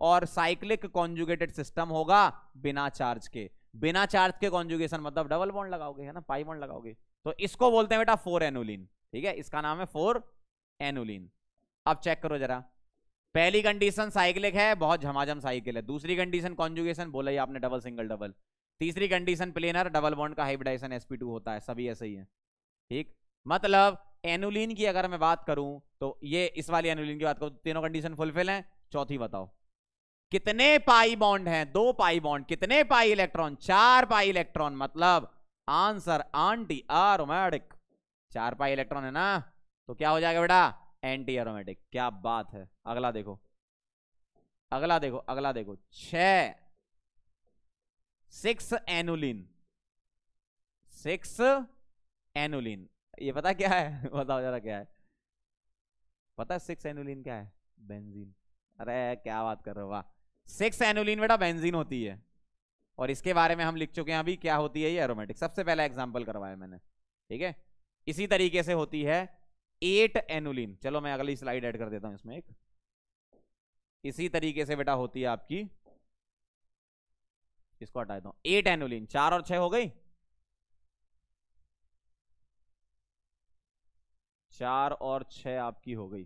और साइक्लिक कॉन्जुगेटेड सिस्टम होगा बिना चार्ज के बिना चार्ज के कॉन्जुगेशन मतलब डबल बॉन्ड लगाओगे है ना पाई बॉन्ड लगाओगे तो इसको बोलते हैं बेटा फोर एनुलिन ठीक है इसका नाम है फोर एनुलिन अब चेक करो जरा पहली कंडीशन साइक्लिक है बहुत झमाझम साइकिल है दूसरी कंडीशन कॉन्जुगेशन बोला ही आपने डबल सिंगल डबल तीसरी कंडीशन प्लेनर डबल बॉन्ड का हाइब्रिडाइजेशन टू होता है सभी ऐसे ही है ठीक मतलब एनुलिन की अगर मैं बात करूं तो ये इस वाली एनुलिन की बात करूं तो तीनों कंडीशन फुलफिल हैं चौथी बताओ कितने पाई बॉन्ड हैं दो पाई बॉन्ड कितने पाई इलेक्ट्रॉन चार पाई इलेक्ट्रॉन मतलब आंसर आंटी आर चार पाई इलेक्ट्रॉन है ना तो क्या हो जाएगा बेटा एंटी एरोमेटिक क्या बात है अगला देखो अगला देखो अगला देखो छ सिक्स एनुलिन सिक्स एनुलिन ये पता क्या है [LAUGHS] बताओ जरा क्या है पता है सिक्स एनुलिन क्या है बेंजीन अरे क्या बात कर रहे हो वाह सिक्स एनुलिन बेटा बेंजीन होती है और इसके बारे में हम लिख चुके हैं अभी क्या होती है ये एरोमेटिक सबसे पहला एग्जाम्पल करवाया मैंने ठीक है इसी तरीके से होती है एट एनुलिन चलो मैं अगली स्लाइड ऐड कर देता हूं इसमें एक इसी तरीके से बेटा होती है आपकी इसको हटा देता हूं एट एनुलिन चार और छह हो गई चार और छह आपकी हो गई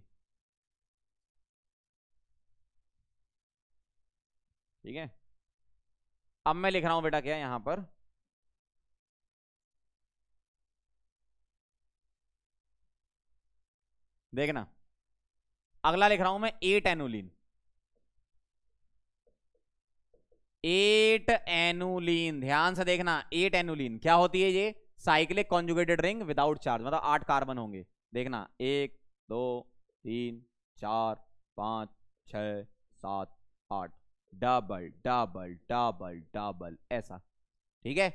ठीक है अब मैं लिख रहा हूं बेटा क्या यहां पर देखना अगला लिख रहा हूं मैं एट एनुलिन एट एनुलिन ध्यान से देखना एट एनुलिन क्या होती है ये cyclic conjugated ring without charge मतलब आठ कार्बन होंगे देखना एक दो तीन चार पांच छ सात आठ डबल डबल डबल डबल ऐसा ठीक है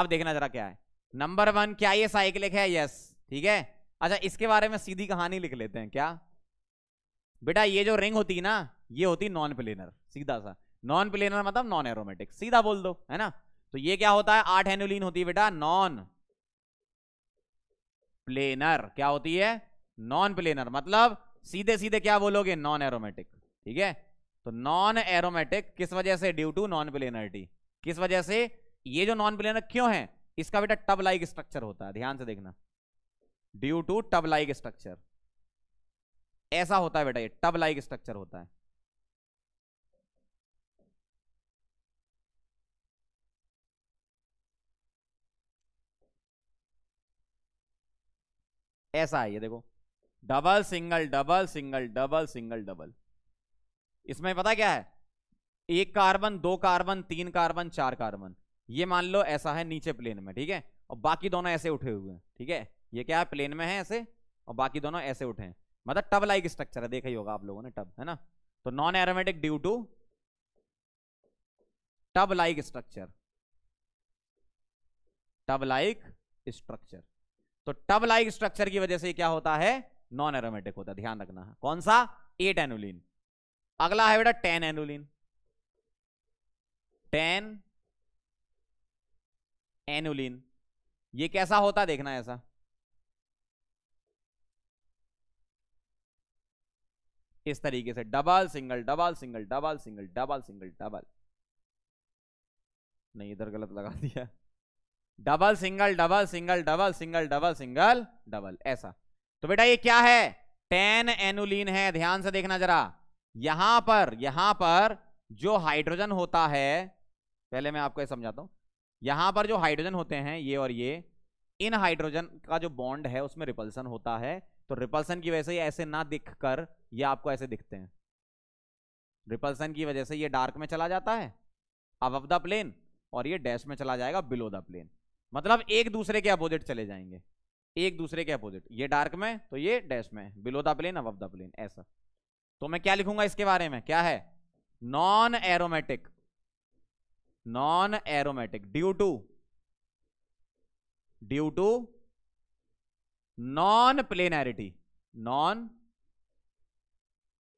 अब देखना जरा क्या है नंबर वन क्या ये साइक्लिक है यस ठीक है अच्छा इसके बारे में सीधी कहानी लिख लेते हैं क्या बेटा ये जो रिंग होती है ना ये होती नॉन प्लेनर सीधा सा नॉन प्लेनर मतलब नॉन एरोमेटिक सीधा बोल दो है ना तो ये क्या होता है आठ एनुलिन होती है बेटा नॉन प्लेनर क्या होती है नॉन प्लेनर मतलब सीधे सीधे क्या बोलोगे नॉन एरोमेटिक ठीक है तो नॉन एरोमेटिक किस वजह से ड्यू टू नॉन प्लेनरिटी किस वजह से ये जो नॉन प्लेनर क्यों है इसका बेटा टब लाइक स्ट्रक्चर होता है ध्यान से देखना due to tub like structure ऐसा होता है बेटा ये टब लाइक स्ट्रक्चर होता है ऐसा है ये देखो double single double single double single double इसमें पता क्या है एक कार्बन दो कार्बन तीन कार्बन चार कार्बन ये मान लो ऐसा है नीचे प्लेन में ठीक है और बाकी दोनों ऐसे उठे हुए हैं ठीक है ये क्या प्लेन में है ऐसे और बाकी दोनों ऐसे उठे हैं मतलब टब लाइक स्ट्रक्चर है देखा ही होगा आप लोगों ने टब है ना तो non aromatic due to tub like structure tub like structure तो टब लाइक स्ट्रक्चर की वजह से क्या होता है नॉन एरोमेटिक होता है ध्यान रखना है कौन सा एट एनुलिन अगला है बेटा टेन एनुलिन टेन एनुलिन ये कैसा होता देखना ऐसा इस तरीके से double single double single double single double single double नहीं इधर गलत लगा [LAUGHS] दिया double single double single double single double single double ऐसा तो बेटा ये क्या है टेन एनुलिन है ध्यान से देखना जरा यहां पर यहां पर जो हाइड्रोजन होता है पहले मैं आपको समझाता हूं यहां पर जो हाइड्रोजन होते हैं ये और ये इन हाइड्रोजन का जो बॉन्ड है उसमें रिपल्सन होता है तो रिपल्सन की वजह से ये ऐसे ना दिख कर ये आपको ऐसे दिखते हैं रिपल्सन की वजह से ये डार्क में चला जाता है अब ऑफ द प्लेन और ये डैश में चला जाएगा बिलो द प्लेन मतलब एक दूसरे के अपोजिट चले जाएंगे एक दूसरे के अपोजिट ये डार्क में तो ये डैश में below the plane above the plane ऐसा तो मैं क्या लिखूंगा इसके बारे में क्या है non aromatic non aromatic due to due to non planarity non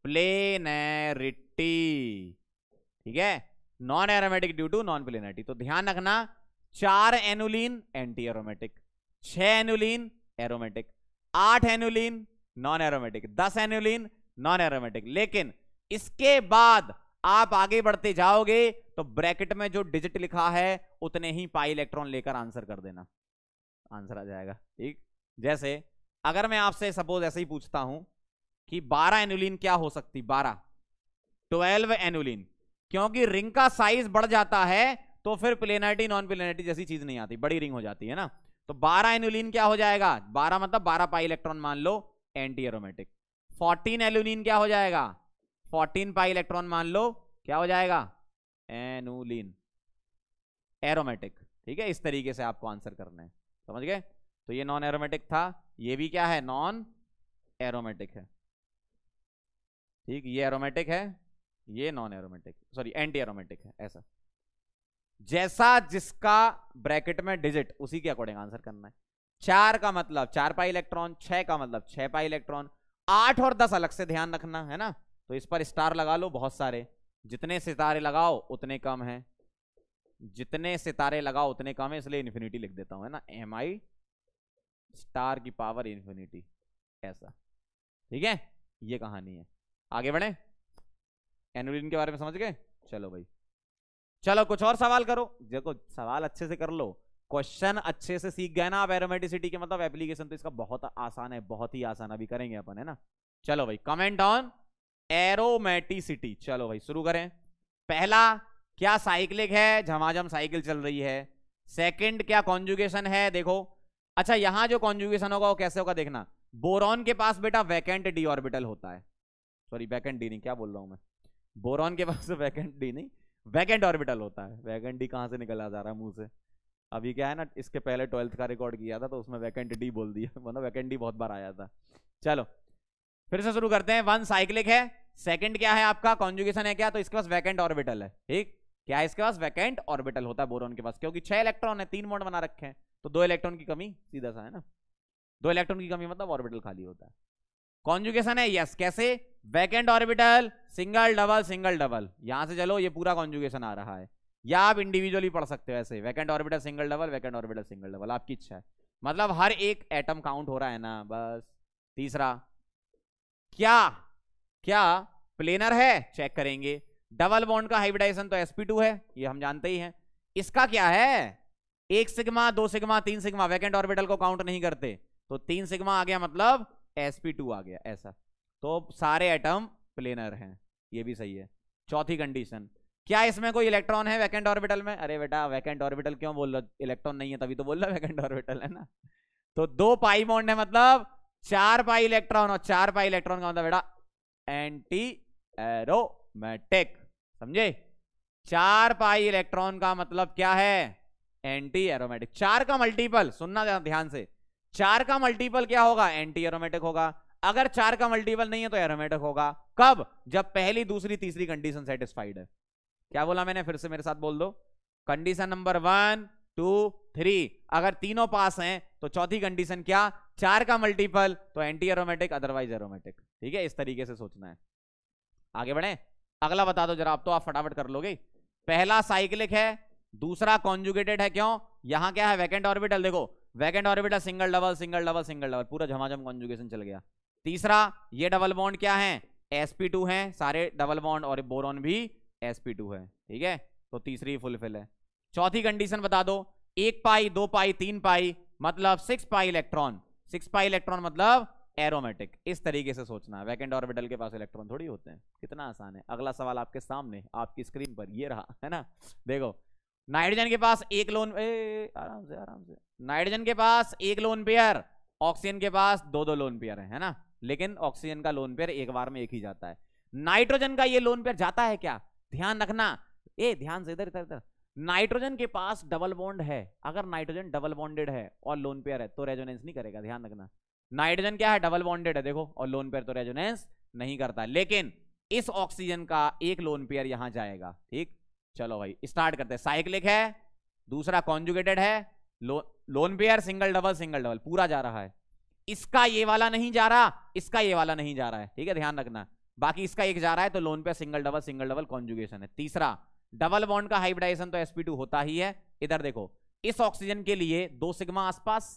planarity ठीक है non aromatic due to non planarity तो ध्यान रखना चार एनुलिन एंटी एरोमेटिक छह एनुलिन एरोमेटिक आठ एनुलिन नॉन एरोमेटिक दस एनुलिन नॉन एरोमेटिक लेकिन इसके बाद आप आगे बढ़ते जाओगे तो ब्रैकेट में जो डिजिट लिखा है उतने ही पाई इलेक्ट्रॉन लेकर आंसर कर देना आंसर आ जाएगा ठीक जैसे अगर मैं आपसे सपोज ऐसे ही पूछता हूं कि 12 एनुलिन क्या हो सकती 12 12 एनुलिन क्योंकि रिंग का साइज बढ़ जाता है तो फिर प्लेनरिटी नॉन प्लेनिटी जैसी चीज नहीं आती बड़ी रिंग हो जाती है ना तो 12 एनुलिन क्या हो जाएगा 12 मतलब 12 पाई इलेक्ट्रॉन मान लो एंटी एरोमेटिक 14 एलुलिन क्या हो जाएगा 14 पाई इलेक्ट्रॉन मान लो क्या हो जाएगा एनुलिन एरोमेटिक ठीक है इस तरीके से आपको आंसर करना है समझ गए तो ये नॉन एरोमेटिक था ये भी क्या है नॉन एरोमेटिक है ठीक ये एरोमेटिक है ये non aromatic sorry anti aromatic है ऐसा जैसा जिसका ब्रैकेट में डिजिट उसी के अकॉर्डिंग आंसर करना है चार का मतलब चार पाई इलेक्ट्रॉन छह का मतलब छह पाई इलेक्ट्रॉन आठ और दस अलग से ध्यान रखना है ना तो इस पर स्टार लगा लो बहुत सारे जितने सितारे लगाओ उतने कम है जितने सितारे लगाओ उतने कम है इसलिए इन्फिनिटी लिख देता हूं है ना एम आई स्टार की पावर इन्फिनिटी ऐसा ठीक है ये कहानी है आगे बढ़े एनुलिन के बारे में समझ गए चलो भाई चलो कुछ और सवाल करो देखो सवाल अच्छे से कर लो क्वेश्चन अच्छे से सीख गए ना आप एरोमेटिसिटी के मतलब एप्लीकेशन तो इसका बहुत आसान है बहुत ही आसान अभी करेंगे अपन है ना चलो भाई कमेंट ऑन एरोमेटिसिटी चलो भाई शुरू करें पहला क्या साइक्लिक है झमाझम साइकिल चल रही है सेकंड क्या कॉन्जुगेशन है देखो अच्छा यहां जो कॉन्जुगेशन होगा वो कैसे होगा देखना बोरॉन के पास बेटा वैकेंट डी ऑर्बिटल होता है सॉरी वैकेंट डी नहीं क्या बोल रहा हूं मैं बोरॉन के पास वैकेंट [LAUGHS] डी नहीं वैकेंट ऑर्बिटल होता है वैकेंट डी कहां से निकला जा रहा है मुंह से अभी क्या है ना इसके पहले ट्वेल्थ का रिकॉर्ड किया था तो उसमें वैकेंट डी बोल दिया मतलब वैकेंट डी बहुत बार आया था चलो फिर से शुरू करते हैं वन साइक्लिक है सेकंड क्या है आपका कॉन्जुगेशन है क्या तो इसके पास वैकेंट ऑर्बिटल है ठीक क्या इसके पास वैकेंट ऑर्बिटल होता है बोरॉन के पास क्योंकि छह इलेक्ट्रॉन है तीन मोड बना रखे हैं तो दो इलेक्ट्रॉन की कमी सीधा सा है ना दो इलेक्ट्रॉन की कमी मतलब ऑर्बिटल खाली होता है कॉन्जुकेशन है यस कैसे vacant orbital single double single double यहां से चलो ये पूरा कॉन्जुकेशन आ रहा है या आप इंडिविजुअली पढ़ सकते हो ऐसे vacant orbital single double vacant orbital single double आपकी इच्छा है मतलब हर एक एटम काउंट हो रहा है ना बस तीसरा क्या क्या प्लेनर है चेक करेंगे डबल बॉन्ड का हाइब्रिडाइजेशन तो sp2 है ये हम जानते ही हैं इसका क्या है एक सिग्मा दो सिग्मा तीन सिग्मा वैकेंट ऑर्बिटल को काउंट नहीं करते तो तीन सिग्मा आ गया मतलब sp2 आ गया ऐसा तो सारे एटम प्लेनर हैं ये भी सही है चौथी कंडीशन क्या इसमें कोई इलेक्ट्रॉन है वैकेंट ऑर्बिटल में अरे बेटा वैकेंट ऑर्बिटल क्यों बोल रहा इलेक्ट्रॉन नहीं है तभी तो बोल रहा वैकेंट ऑर्बिटल है ना तो दो पाई बॉन्ड है मतलब चार पाई इलेक्ट्रॉन और चार पाई इलेक्ट्रॉन का मतलब बेटा एंटी एरोमेटिक समझे चार पाई इलेक्ट्रॉन का मतलब क्या है एंटी एरोमेटिक चार का मल्टीपल सुनना ध्यान से चार का मल्टीपल क्या होगा एंटी एरोमेटिक होगा अगर चार का मल्टीपल नहीं है तो एरोमेटिक होगा कब जब पहली दूसरी तीसरी कंडीशन सेटिस्फाइड है क्या बोला मैंने फिर से मेरे साथ बोल दो condition number one two three अगर तीनों पास हैं तो चौथी कंडीशन क्या चार का मल्टीपल तो एंटी एरोमेटिक अदरवाइज एरोमेटिक ठीक है इस तरीके से सोचना है आगे बढ़े अगला बता दो जरा आप तो आप फटाफट कर लोगे पहला साइक्लिक है दूसरा कॉन्जुगेटेड है क्यों यहां क्या है वैकेंट ऑर्बिटल देखो vacant orbital single double single double single double पूरा झमाझम कॉन्जुगेशन चल गया तीसरा ये डबल बॉन्ड क्या है sp2 है सारे डबल बॉन्ड और बोरॉन भी sp2 है ठीक है तो तीसरी फुलफिल है चौथी कंडीशन बता दो एक पाई दो पाई तीन पाई मतलब six pi electron six pi electron मतलब एरोमेटिक इस तरीके से सोचना है वैकेंट ऑर्बिटल के पास इलेक्ट्रॉन थोड़ी होते हैं कितना आसान है अगला सवाल आपके सामने आपकी स्क्रीन पर ये रहा है ना देखो नाइट्रोजन के पास एक लोन ए, आराम से आराम से नाइट्रोजन के पास एक लोन पेयर ऑक्सीजन के पास दो दो लोन पेयर है, ना लेकिन ऑक्सीजन का लोन पेयर एक बार में एक ही जाता है नाइट्रोजन का ये लोन पेयर जाता है क्या ध्यान रखना ए ध्यान से इधर इधर इधर नाइट्रोजन के पास डबल बॉन्ड है अगर नाइट्रोजन डबल बॉन्डेड है और लोन पेयर है तो रेजोनेंस नहीं करेगा ध्यान रखना नाइट्रोजन क्या है डबल बॉन्डेड है देखो और लोन पेयर तो रेजोनेंस नहीं करता लेकिन इस ऑक्सीजन का एक लोन पेयर यहां जाएगा ठीक चलो भाई स्टार्ट करते हैं साइक्लिक है दूसरा कॉन्जुगेटेड है लो, lone pair single double single double पूरा जा रहा है इसका ये वाला नहीं जा रहा इसका ये वाला नहीं जा रहा है ठीक है ध्यान रखना बाकी इसका एक जा रहा है तो lone pair single double single double conjugation है तीसरा डबल बॉन्ड का हाइब्रिडाइजेशन तो एसपी होता ही है इधर देखो इस ऑक्सीजन के लिए दो सिग्मा आसपास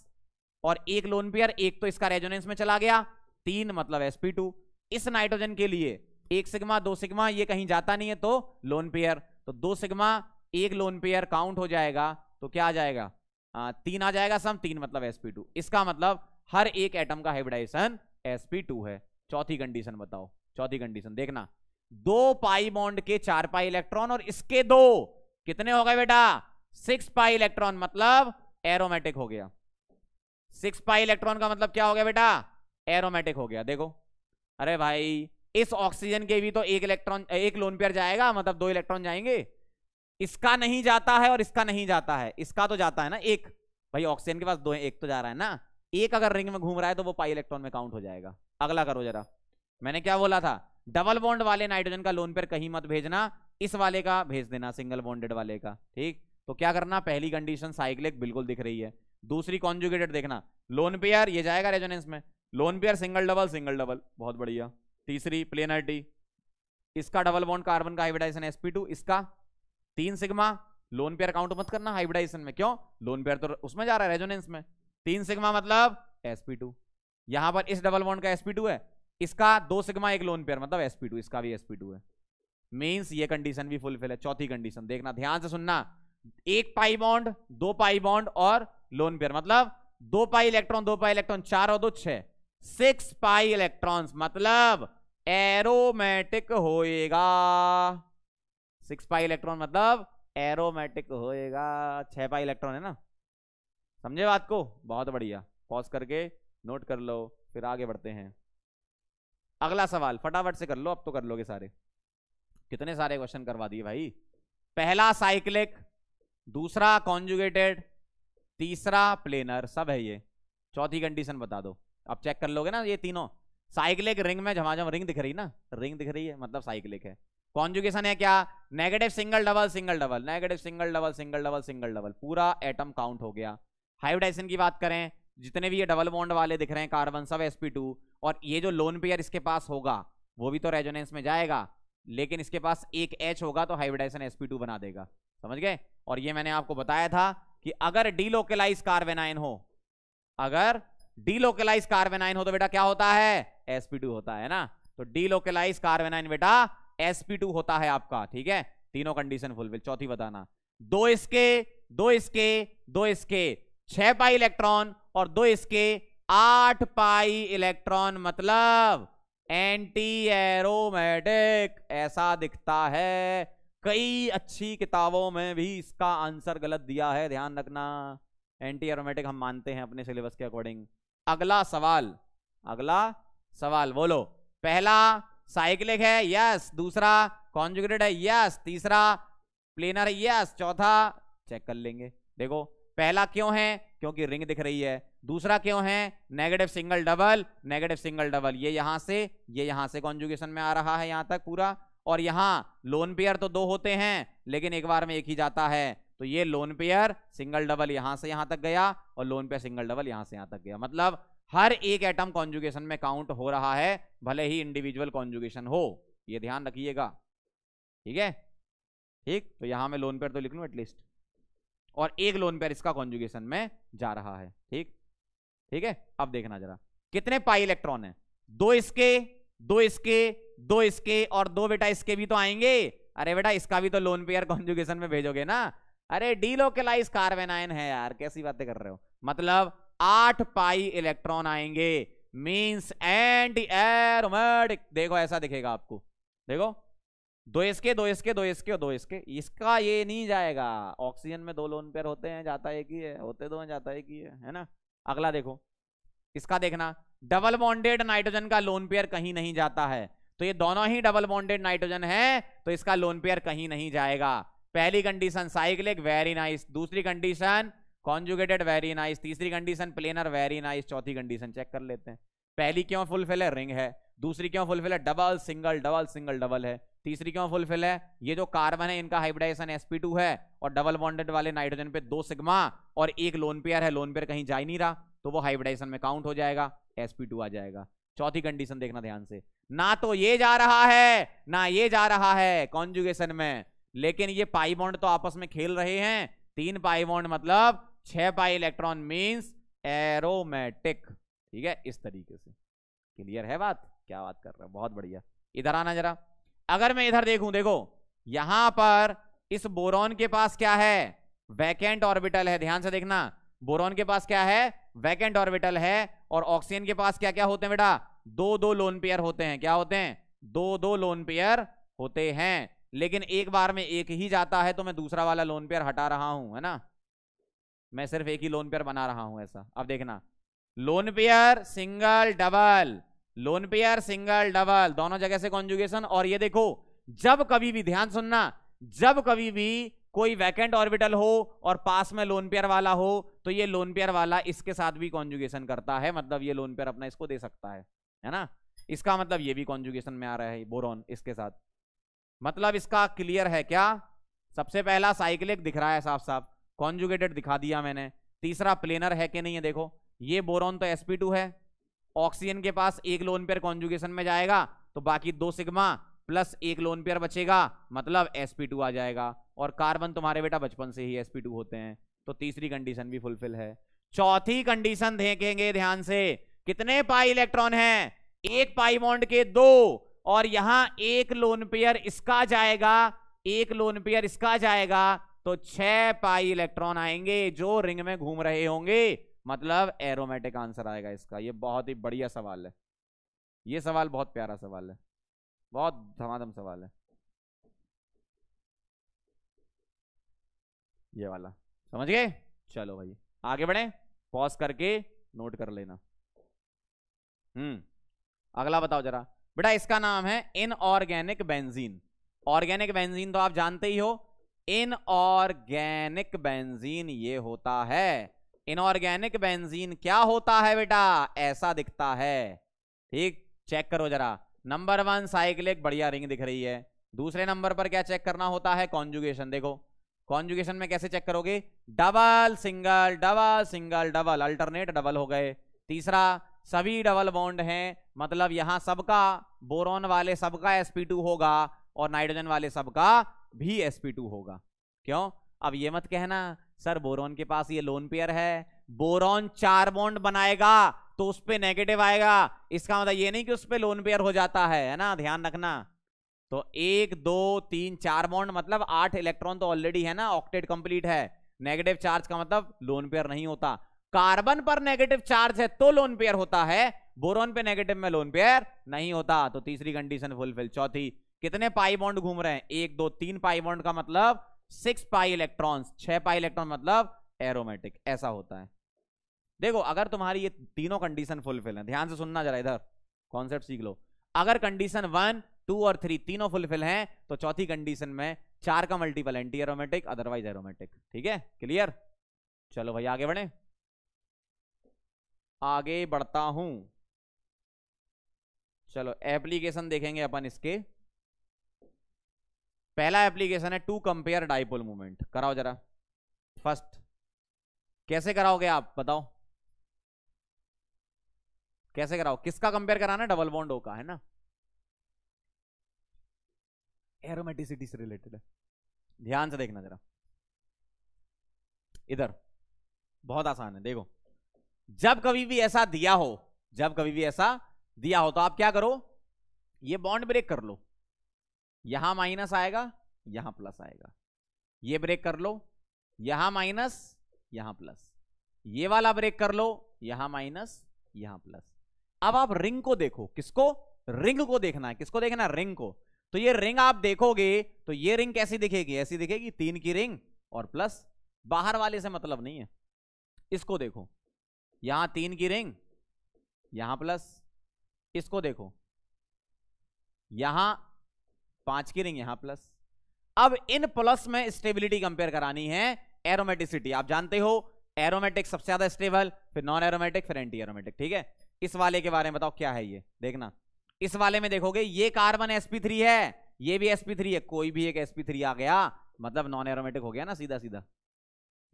और एक लोन पेयर एक तो इसका रेजोनेंस में चला गया तीन मतलब एसपी इस नाइट्रोजन के लिए एक सिग्मा दो सिग्मा ये कहीं जाता नहीं है तो लोन पेयर तो दो सिग्मा एक लोन पेयर काउंट हो जाएगा तो क्या आ जाएगा आ, तीन आ जाएगा सम तीन मतलब sp2 इसका मतलब हर एक एटम का हाइब्रिडाइजेशन sp2 है चौथी कंडीशन बताओ चौथी कंडीशन देखना दो पाई बॉन्ड के चार पाई इलेक्ट्रॉन और इसके दो कितने हो गए बेटा सिक्स पाई इलेक्ट्रॉन मतलब एरोमेटिक हो गया सिक्स पाई इलेक्ट्रॉन का मतलब क्या हो गया बेटा एरोमेटिक हो गया देखो अरे भाई इस ऑक्सीजन के भी तो एक इलेक्ट्रॉन एक लोन पेयर जाएगा मतलब दो इलेक्ट्रॉन जाएंगे इसका नहीं जाता है और इसका नहीं जाता है इसका तो जाता है ना एक भाई ऑक्सीजन के पास दो एक तो जा रहा है ना एक अगर रिंग में घूम रहा है तो वो पाई इलेक्ट्रॉन में काउंट हो जाएगा अगला करो जरा मैंने क्या बोला था डबल बॉन्ड वाले नाइट्रोजन का लोन पेयर कहीं मत भेजना इस वाले का भेज देना सिंगल बॉन्डेड वाले का ठीक तो क्या करना पहली कंडीशन साइक्लिक बिल्कुल दिख रही है दूसरी कॉन्जुगेटेड देखना लोन पेयर ये जाएगा रेजोनेंस में lone pair single double single double बहुत बढ़िया तीसरी प्लेनर डी इसका डबल बॉन्ड कार्बन का हाइब्रिडाइजेशन sp2 इसका तीन सिग्मा लोन पेयर काउंट मत करना हाइब्रिडाइजेशन में क्यों लोन पेयर तो उसमें जा रहा है रेजोनेंस में तीन सिग्मा मतलब sp2 यहां पर इस डबल बॉन्ड का sp2 है इसका दो सिग्मा एक लोन पेयर मतलब sp2 इसका भी sp2 है मींस ये कंडीशन भी फुलफिल है चौथी कंडीशन देखना ध्यान से सुनना एक पाई बॉन्ड दो पाई बॉन्ड और लोन पेयर मतलब दो पाई इलेक्ट्रॉन दो पाई इलेक्ट्रॉन चार और दो छह सिक्स पाई इलेक्ट्रॉन्स मतलब एरोमेटिक होएगा सिक्स पाई इलेक्ट्रॉन मतलब एरोमेटिक होएगा छह पाई इलेक्ट्रॉन है ना समझे बात को बहुत बढ़िया पॉज करके नोट कर लो फिर आगे बढ़ते हैं अगला सवाल फटाफट से कर लो अब तो कर लोगे सारे कितने सारे क्वेश्चन करवा दिए भाई पहला साइक्लिक दूसरा कॉन्जुगेटेड तीसरा प्लेनर सब है ये चौथी कंडीशन बता दो अब चेक कर लोगे ना ये तीनों साइकिल एक रिंग में झमाझम रिंग दिख रही ना रिंग दिख रही है मतलब साइकिल है कॉन्जुगेशन है क्या negative single double single double negative single double single double single double पूरा एटम काउंट हो गया हाइब्रिडाइजेशन की बात करें जितने भी ये डबल बॉन्ड वाले दिख रहे हैं कार्बन सब sp2 और ये जो लोन पेयर इसके पास होगा वो भी तो रेजोनेंस में जाएगा लेकिन इसके पास एक एच होगा तो हाइब्रिडाइजेशन sp2 बना देगा समझ गए और ये मैंने आपको बताया था कि अगर डीलोकलाइज कार्बेनाइन हो अगर डीलोकलाइज कार्बेनाइन हो तो बेटा क्या होता है sp2 होता है ना तो डीलोकलाइज कार्बेनाइन बेटा sp2 होता है आपका ठीक है तीनों कंडीशन फुलफिल चौथी बताना दो इसके दो इसके दो इसके छह पाई इलेक्ट्रॉन और दो इसके आठ पाई इलेक्ट्रॉन मतलब एंटी एरोमेटिक ऐसा दिखता है कई अच्छी किताबों में भी इसका आंसर गलत दिया है ध्यान रखना एंटी एरोमेटिक हम मानते हैं अपने सिलेबस के अकॉर्डिंग अगला सवाल अगला सवाल बोलो पहला साइक्लिक है यस दूसरा कॉन्जुगेटेड है यस तीसरा प्लेनर है यस चौथा चेक कर लेंगे देखो पहला क्यों है क्योंकि रिंग दिख रही है दूसरा क्यों है negative single double negative single double ये यहां से ये यहां से कॉन्जुगेशन में आ रहा है यहां तक पूरा और यहां लोन पेयर तो दो होते हैं लेकिन एक बार में एक ही जाता है तो ये लोन पेयर सिंगल डबल यहां से यहां तक गया और लोन पेयर सिंगल डबल यहां से यहां तक गया मतलब हर एक एटम कॉन्जुगेशन में काउंट हो रहा है भले ही इंडिविजुअल कॉन्जुगेशन हो ये ध्यान रखिएगा ठीक है ठीक तो यहां मैं लोन पेयर तो लिख लू एटलीस्ट और एक लोन पेयर इसका कॉन्जुगेशन में जा रहा है ठीक ठीक है अब देखना जरा कितने पाई इलेक्ट्रॉन है दो इसके दो इसके दो इसके और दो बेटा इसके भी तो आएंगे अरे बेटा इसका भी तो लोन पेयर कॉन्जुगेशन में भेजोगे ना अरे डीलोकलाइज कार्बेनाइन है यार कैसी बातें कर रहे हो मतलब आठ पाई इलेक्ट्रॉन आएंगे मीन्स एंड वर्ड देखो ऐसा दिखेगा आपको देखो दो इसके दो इसके दो इसके और दो इसके इसका ये नहीं जाएगा ऑक्सीजन में दो लोन पेयर होते हैं जाता एक ही है होते दो हैं जाता एक ही है है ना अगला देखो इसका देखना डबल बॉन्डेड नाइट्रोजन का लोन पेयर कहीं नहीं जाता है तो ये दोनों ही डबल बॉन्डेड नाइट्रोजन है तो इसका लोन पेयर कहीं नहीं जाएगा पहली कंडीशन साइक्लिक वेरी नाइस दूसरी कंडीशन कॉन्जुगेटेड वेरी नाइस तीसरी कंडीशन प्लेनर वेरी नाइस चौथी कंडीशन चेक कर लेते हैं पहली क्यों फुलफिल है रिंग है दूसरी क्यों फुलफिल है double single double single double है तीसरी क्यों फुलफिल है ये जो कार्बन है इनका हाइब्रिडाइजेशन sp2 है और डबल बॉन्डेड वाले नाइट्रोजन पे दो सिग्मा और एक लोन पेयर है लोन पेयर कहीं जा ही नहीं रहा तो वो हाइब्रिडाइजेशन में काउंट हो जाएगा sp2 आ जाएगा चौथी कंडीशन देखना ध्यान से ना तो ये जा रहा है ना ये जा रहा है कॉन्जुगेशन में लेकिन ये पाई बॉन्ड तो आपस में खेल रहे हैं तीन पाई बॉन्ड मतलब छह पाई इलेक्ट्रॉन मीन्स एरोमेटिक ठीक है इस तरीके से क्लियर है बात क्या बात कर रहे हो बहुत बढ़िया इधर आना जरा अगर मैं इधर देखूं देखो यहां पर इस बोरॉन के पास क्या है वैकेंट ऑर्बिटल है ध्यान से देखना बोरॉन के पास क्या है वैकेंट ऑर्बिटल है और ऑक्सीजन के पास क्या क्या होते हैं बेटा दो दो लोन पेयर होते हैं क्या होते हैं दो दो लोन पेयर होते हैं लेकिन एक बार में एक ही जाता है तो मैं दूसरा वाला लोन पेयर हटा रहा हूं है ना मैं सिर्फ एक ही लोन पेयर बना रहा हूं ऐसा अब देखना lone pair single double lone pair single double दोनों जगह से कॉन्जुगेशन और ये देखो जब कभी भी ध्यान सुनना जब कभी भी कोई वैकेंट ऑर्बिटल हो और पास में लोन पेयर वाला हो तो ये लोन पेयर वाला इसके साथ भी कॉन्जुगेशन करता है मतलब ये लोन पेयर अपना इसको दे सकता है है ना इसका मतलब ये भी कॉन्जुगेशन में आ रहा है बोरॉन इसके साथ मतलब इसका क्लियर है क्या सबसे पहला साइक्लिक दिख रहा है साफ साफ कॉन्जुगेटेड दिखा दिया मैंने तीसरा प्लेनर है कि नहीं है देखो ये बोरॉन तो sp2 है ऑक्सीजन के पास एक लोन पेयर कॉन्जुगेशन में जाएगा तो बाकी दो सिग्मा प्लस एक लोन पेयर बचेगा मतलब sp2 आ जाएगा और कार्बन तुम्हारे बेटा बचपन से ही sp2 होते हैं तो तीसरी कंडीशन भी फुलफिल है चौथी कंडीशन देखेंगे ध्यान से कितने पाई इलेक्ट्रॉन है एक पाई बॉन्ड के दो और यहां एक लोन पेयर इसका जाएगा एक लोन पेयर इसका जाएगा तो छह पाई इलेक्ट्रॉन आएंगे जो रिंग में घूम रहे होंगे मतलब एरोमेटिक आंसर आएगा इसका ये बहुत ही बढ़िया सवाल है ये सवाल बहुत प्यारा सवाल है बहुत धमाधम सवाल है ये वाला समझ गए चलो भाई आगे बढ़े पॉज करके नोट कर लेना हम्म अगला बताओ जरा बेटा इसका नाम है इनऑर्गेनिक बेंजीन ऑर्गेनिक बेंजीन तो आप जानते ही हो इनऑर्गेनिक बेंजीन ये होता है इनऑर्गेनिक बेंजीन क्या होता है बेटा ऐसा दिखता है ठीक चेक करो जरा नंबर वन साइकिल बढ़िया रिंग दिख रही है दूसरे नंबर पर क्या चेक करना होता है कॉन्जुगेशन देखो कॉन्जुगेशन में कैसे चेक करोगे double single double single double alternate double हो गए तीसरा सभी डबल बॉन्ड हैं मतलब यहां सबका बोरोन वाले सबका टू होगा और नाइट्रोजन वाले सबका भी sp2 होगा क्यों अब ये मत कहना सर बोरोन के पास ये लोन पेयर है बोरोन चार बॉन्ड बनाएगा तो उस पर नेगेटिव आएगा इसका मतलब ये नहीं कि उस पर लोन पेयर हो जाता है है ना ध्यान रखना तो एक दो तीन चार बॉन्ड मतलब आठ इलेक्ट्रॉन तो ऑलरेडी है ना ऑक्टेट कंप्लीट है नेगेटिव चार्ज का मतलब लोन पेयर नहीं होता कार्बन पर नेगेटिव चार्ज है तो लोन पेयर होता है बोरोन पे नेगेटिव में लोन पेयर नहीं होता तो तीसरी कंडीशन फुलफिल चौथी कितने पाई बॉन्ड घूम रहे हैं एक दो तीन पाई बॉन्ड का मतलब सिक्स पाई इलेक्ट्रॉन्स छह पाई इलेक्ट्रॉन मतलब एरोमेटिक ऐसा होता है देखो अगर तुम्हारी ये तीनों कंडीशन फुलफिल है ध्यान से सुनना जरा इधर कॉन्सेप्ट सीख लो अगर कंडीशन वन टू और थ्री तीनों फुलफिल हैं तो चौथी कंडीशन में चार का multiple anti aromatic otherwise aromatic ठीक है क्लियर चलो भाई आगे बढ़े आगे बढ़ता हूं चलो एप्लीकेशन देखेंगे अपन इसके पहला एप्लीकेशन है टू कंपेयर डाइपोल मूवमेंट कराओ जरा फर्स्ट कैसे कराओगे आप बताओ कैसे कराओ किसका कंपेयर कराना डबल बॉन्ड ओ का है ना एरोमेटिसिटी से रिलेटेड है ध्यान से देखना जरा इधर बहुत आसान है देखो जब कभी भी ऐसा दिया हो जब कभी भी ऐसा दिया हो तो आप क्या करो ये बॉन्ड ब्रेक कर लो यहां माइनस आएगा यहां प्लस आएगा ये ब्रेक कर लो यहां माइनस यहां प्लस ये वाला ब्रेक कर लो यहां माइनस यहां प्लस अब आप रिंग को देखो किसको रिंग को देखना है किसको देखना है रिंग को तो ये रिंग आप देखोगे तो ये रिंग कैसी दिखेगी ऐसी दिखेगी तीन की रिंग और प्लस बाहर वाले से मतलब नहीं है इसको देखो यहां तीन की रिंग यहां प्लस इसको देखो यहां पांच की रिंग यहां प्लस अब इन प्लस में स्टेबिलिटी कंपेयर करानी है एरोमेटिसिटी आप जानते हो एरोमेटिक सबसे ज्यादा स्टेबल फिर नॉन एरोमेटिक फिर एंटी एरोमेटिक ठीक है इस वाले के बारे में बताओ क्या है ये देखना इस वाले में देखोगे ये कार्बन sp3 है ये भी sp3 है कोई भी एक sp3 आ गया मतलब नॉन एरोमेटिक हो गया ना सीधा सीधा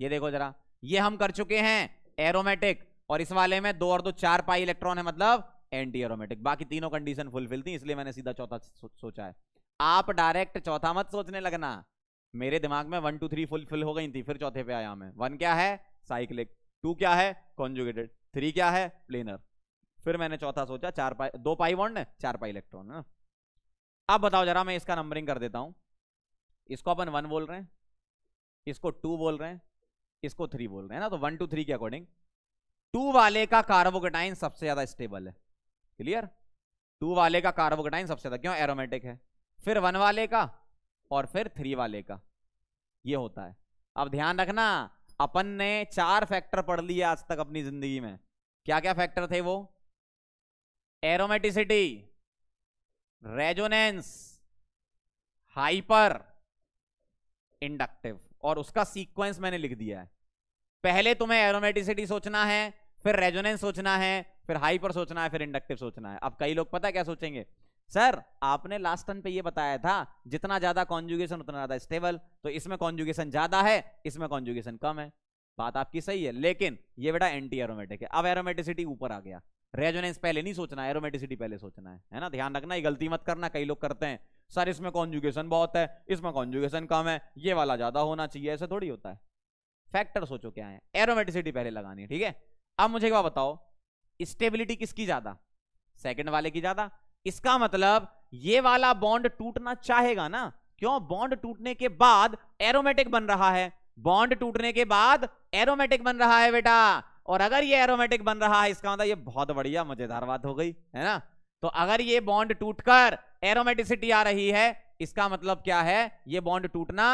ये देखो जरा ये हम कर चुके हैं एरोमेटिक और इस वाले में दो और दो चार पाई इलेक्ट्रॉन है मतलब एंटी एरोमेटिक बाकी तीनों कंडीशन फुलफिल थी इसलिए मैंने सीधा चौथा सो, सोचा है आप डायरेक्ट चौथा मत सोचने लगना मेरे दिमाग में one two three fulfil हो गई थी फिर चौथे पे आया मैं वन क्या है साइक्लिक टू क्या है कॉन्जुगेटेड थ्री क्या है प्लेनर फिर मैंने चौथा सोचा चार पाई दो पाई वन है चार पाई इलेक्ट्रॉन है अब बताओ जरा मैं इसका नंबरिंग कर देता हूं इसको अपन वन बोल रहे हैं इसको टू बोल रहे हैं इसको थ्री बोल रहे हैं ना तो वन टू थ्री के अकॉर्डिंग टू वाले का कार्बोकेटाइन सबसे ज्यादा स्टेबल है क्लियर टू वाले का कार्बोकेटाइन सबसे ज्यादा क्यों एरोमेटिक है फिर वन वाले का और फिर थ्री वाले का ये होता है अब ध्यान रखना अपन ने चार फैक्टर पढ़ लिए आज तक अपनी जिंदगी में क्या क्या फैक्टर थे वो एरोमेटिसिटी रेजोनेंस हाइपर इंडक्टिव और उसका सीक्वेंस मैंने लिख दिया है पहले तुम्हें एरोमेटिसिटी सोचना है फिर रेजोनेंस सोचना है फिर हाइपर सोचना है फिर इंडक्टिव सोचना है अब कई लोग पता क्या सोचेंगे सर आपने लास्ट टर्न पे ये बताया था जितना ज्यादा कॉन्जुगेशन उतना ज्यादा स्टेबल तो इसमें कॉन्जुगेशन ज्यादा है इसमें कॉन्जुगेशन कम है बात आपकी सही है लेकिन ये बेटा एंटी एरोमेटिक है अब एरोमेटिसिटी ऊपर आ गया रेजोनेंस पहले नहीं सोचना एरोमेटिसिटी पहले सोचना है है ना ध्यान रखना ये गलती मत करना कई लोग करते हैं सर इसमें कॉन्जुगेशन बहुत है इसमें कॉन्जुगेशन कम है ये वाला ज्यादा होना चाहिए ऐसा थोड़ी होता है फैक्टर सोचो क्या है एरोमेटिसिटी पहले लगानी है ठीक है अब मुझे एक बात बताओ स्टेबिलिटी किसकी ज्यादा सेकंड वाले की ज्यादा इसका मतलब ये वाला बॉन्ड टूटना चाहेगा ना क्यों बॉन्ड टूटने के बाद एरोमेटिक बन रहा है बॉन्ड टूटने के बाद एरोमेटिक बन रहा है बेटा और अगर ये एरोमेटिक बन रहा है इसका मतलब ये बहुत बढ़िया मजेदार बात हो गई है ना तो अगर ये बॉन्ड टूटकर एरोमेटिसिटी आ रही है इसका मतलब क्या है ये बॉन्ड टूटना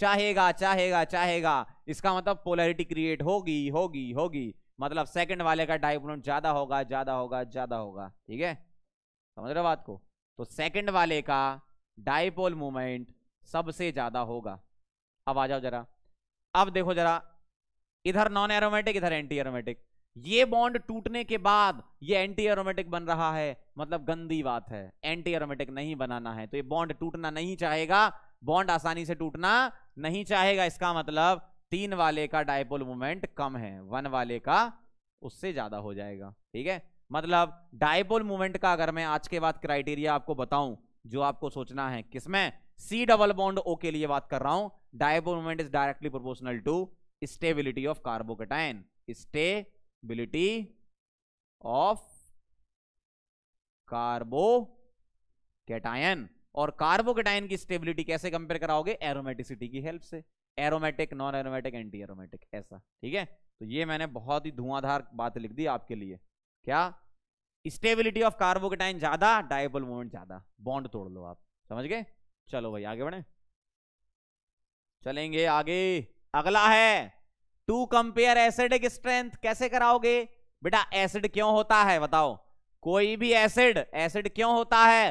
चाहेगा चाहेगा चाहेगा इसका मतलब पोलैरिटी क्रिएट होगी होगी होगी मतलब सेकंड वाले का डाइपोल ज्यादा होगा ज्यादा होगा ज्यादा होगा ठीक है समझ रहे हो बात को तो सेकंड वाले का डाइपोल मूवमेंट सबसे ज्यादा होगा अब आ जाओ जरा अब देखो जरा इधर नॉन एरोमेटिक इधर एंटी एरोमेटिक ये बॉन्ड टूटने के बाद ये एंटी एरोमेटिक बन रहा है मतलब गंदी बात है एंटी एरोमेटिक नहीं बनाना है तो ये बॉन्ड टूटना नहीं चाहेगा बॉन्ड आसानी से टूटना नहीं चाहेगा इसका मतलब तीन वाले का डायपोल मूवमेंट कम है वन वाले का उससे ज्यादा हो जाएगा ठीक है मतलब डायपोल मूवमेंट का अगर मैं आज के बाद क्राइटेरिया आपको बताऊं जो आपको सोचना है किसमें सी डबल बॉन्ड ओ के लिए बात कर रहा हूं dipole movement is directly proportional to stability of carbocation stability of carbocation और कार्बोकेटाइन की स्टेबिलिटी कैसे कंपेयर कराओगे एरोमेटिसिटी की हेल्प से aromatic non aromatic anti aromatic ऐसा ठीक है तो ये मैंने बहुत ही धुआंधार बात लिख दी आपके लिए क्या स्टेबिलिटी ऑफ कार्बोकेटाइन ज्यादा डायबल मोमेंट ज्यादा बॉन्ड तोड़ लो आप समझ गए चलो भाई आगे बढ़े चलेंगे आगे अगला है टू कंपेयर एसिडिक स्ट्रेंथ कैसे कराओगे बेटा एसिड क्यों होता है बताओ कोई भी एसिड एसिड क्यों होता है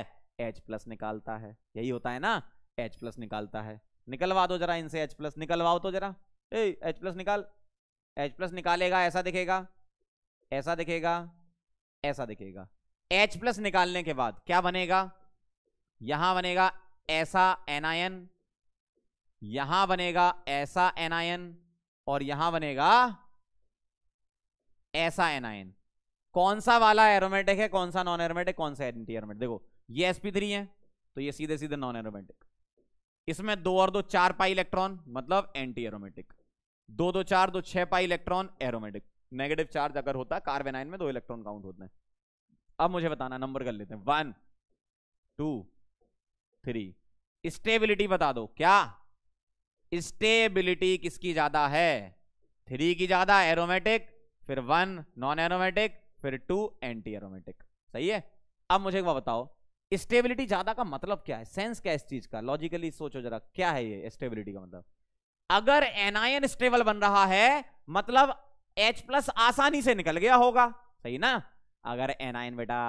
एच प्लस निकालता है यही होता है ना एच प्लस निकालता है निकलवा दो जरा इनसे एच प्लस निकलवाओ तो जरा एच प्लस निकाल एच प्लस निकालेगा ऐसा दिखेगा ऐसा दिखेगा ऐसा दिखेगा एच प्लस निकालने के बाद क्या बनेगा यहां बनेगा ऐसा एनायन यहां बनेगा ऐसा एनायन और यहां बनेगा ऐसा एनायन कौन सा वाला एरोमेटिक है कौन सा नॉन एरोमेटिक कौन सा एंटी एरोमेटिक देखो ये sp3 है तो ये सीधे सीधे नॉन एरोमेटिक इसमें दो और दो चार पाई इलेक्ट्रॉन मतलब एंटी एरोमेटिक दो दो चार दो छह pi electron aromatic negative charge अगर होता है कार्बेनाइन में दो इलेक्ट्रॉन काउंट होते हैं अब मुझे बताना नंबर कर लेते हैं वन टू थ्री स्टेबिलिटी बता दो क्या स्टेबिलिटी किसकी ज्यादा है थ्री की ज्यादा एरोमेटिक फिर वन नॉन एरोमेटिक फिर टू एंटी एरोमेटिक सही है अब मुझे एक बार बताओ स्टेबिलिटी ज्यादा का मतलब क्या है सेंस क्या है इस चीज का लॉजिकली सोचो जरा क्या है ये स्टेबिलिटी का मतलब अगर एनायन स्टेबल बन रहा है मतलब एच प्लस आसानी से निकल गया होगा सही ना अगर आयन बेटा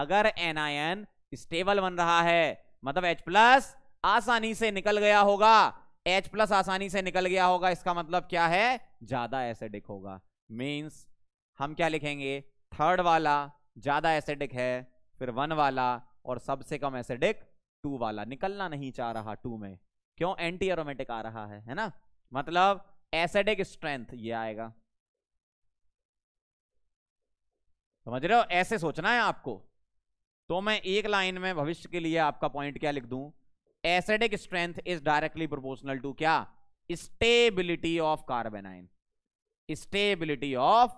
अगर आयन स्टेबल बन रहा है मतलब एच प्लस आसानी से निकल गया होगा एच प्लस आसानी से निकल गया होगा इसका मतलब क्या है ज्यादा एसिडिक होगा मीन्स हम क्या लिखेंगे थर्ड वाला ज्यादा एसिडिक है फिर वन वाला और सबसे कम एसिडिक टू वाला निकलना नहीं चाह रहा टू में क्यों एंटी एरोमेटिक आ रहा है है ना मतलब एसिडिक स्ट्रेंथ ये आएगा समझ रहे हो ऐसे सोचना है आपको तो मैं एक लाइन में भविष्य के लिए आपका पॉइंट क्या लिख दू acidic strength is directly proportional to क्या stability of carbanion stability of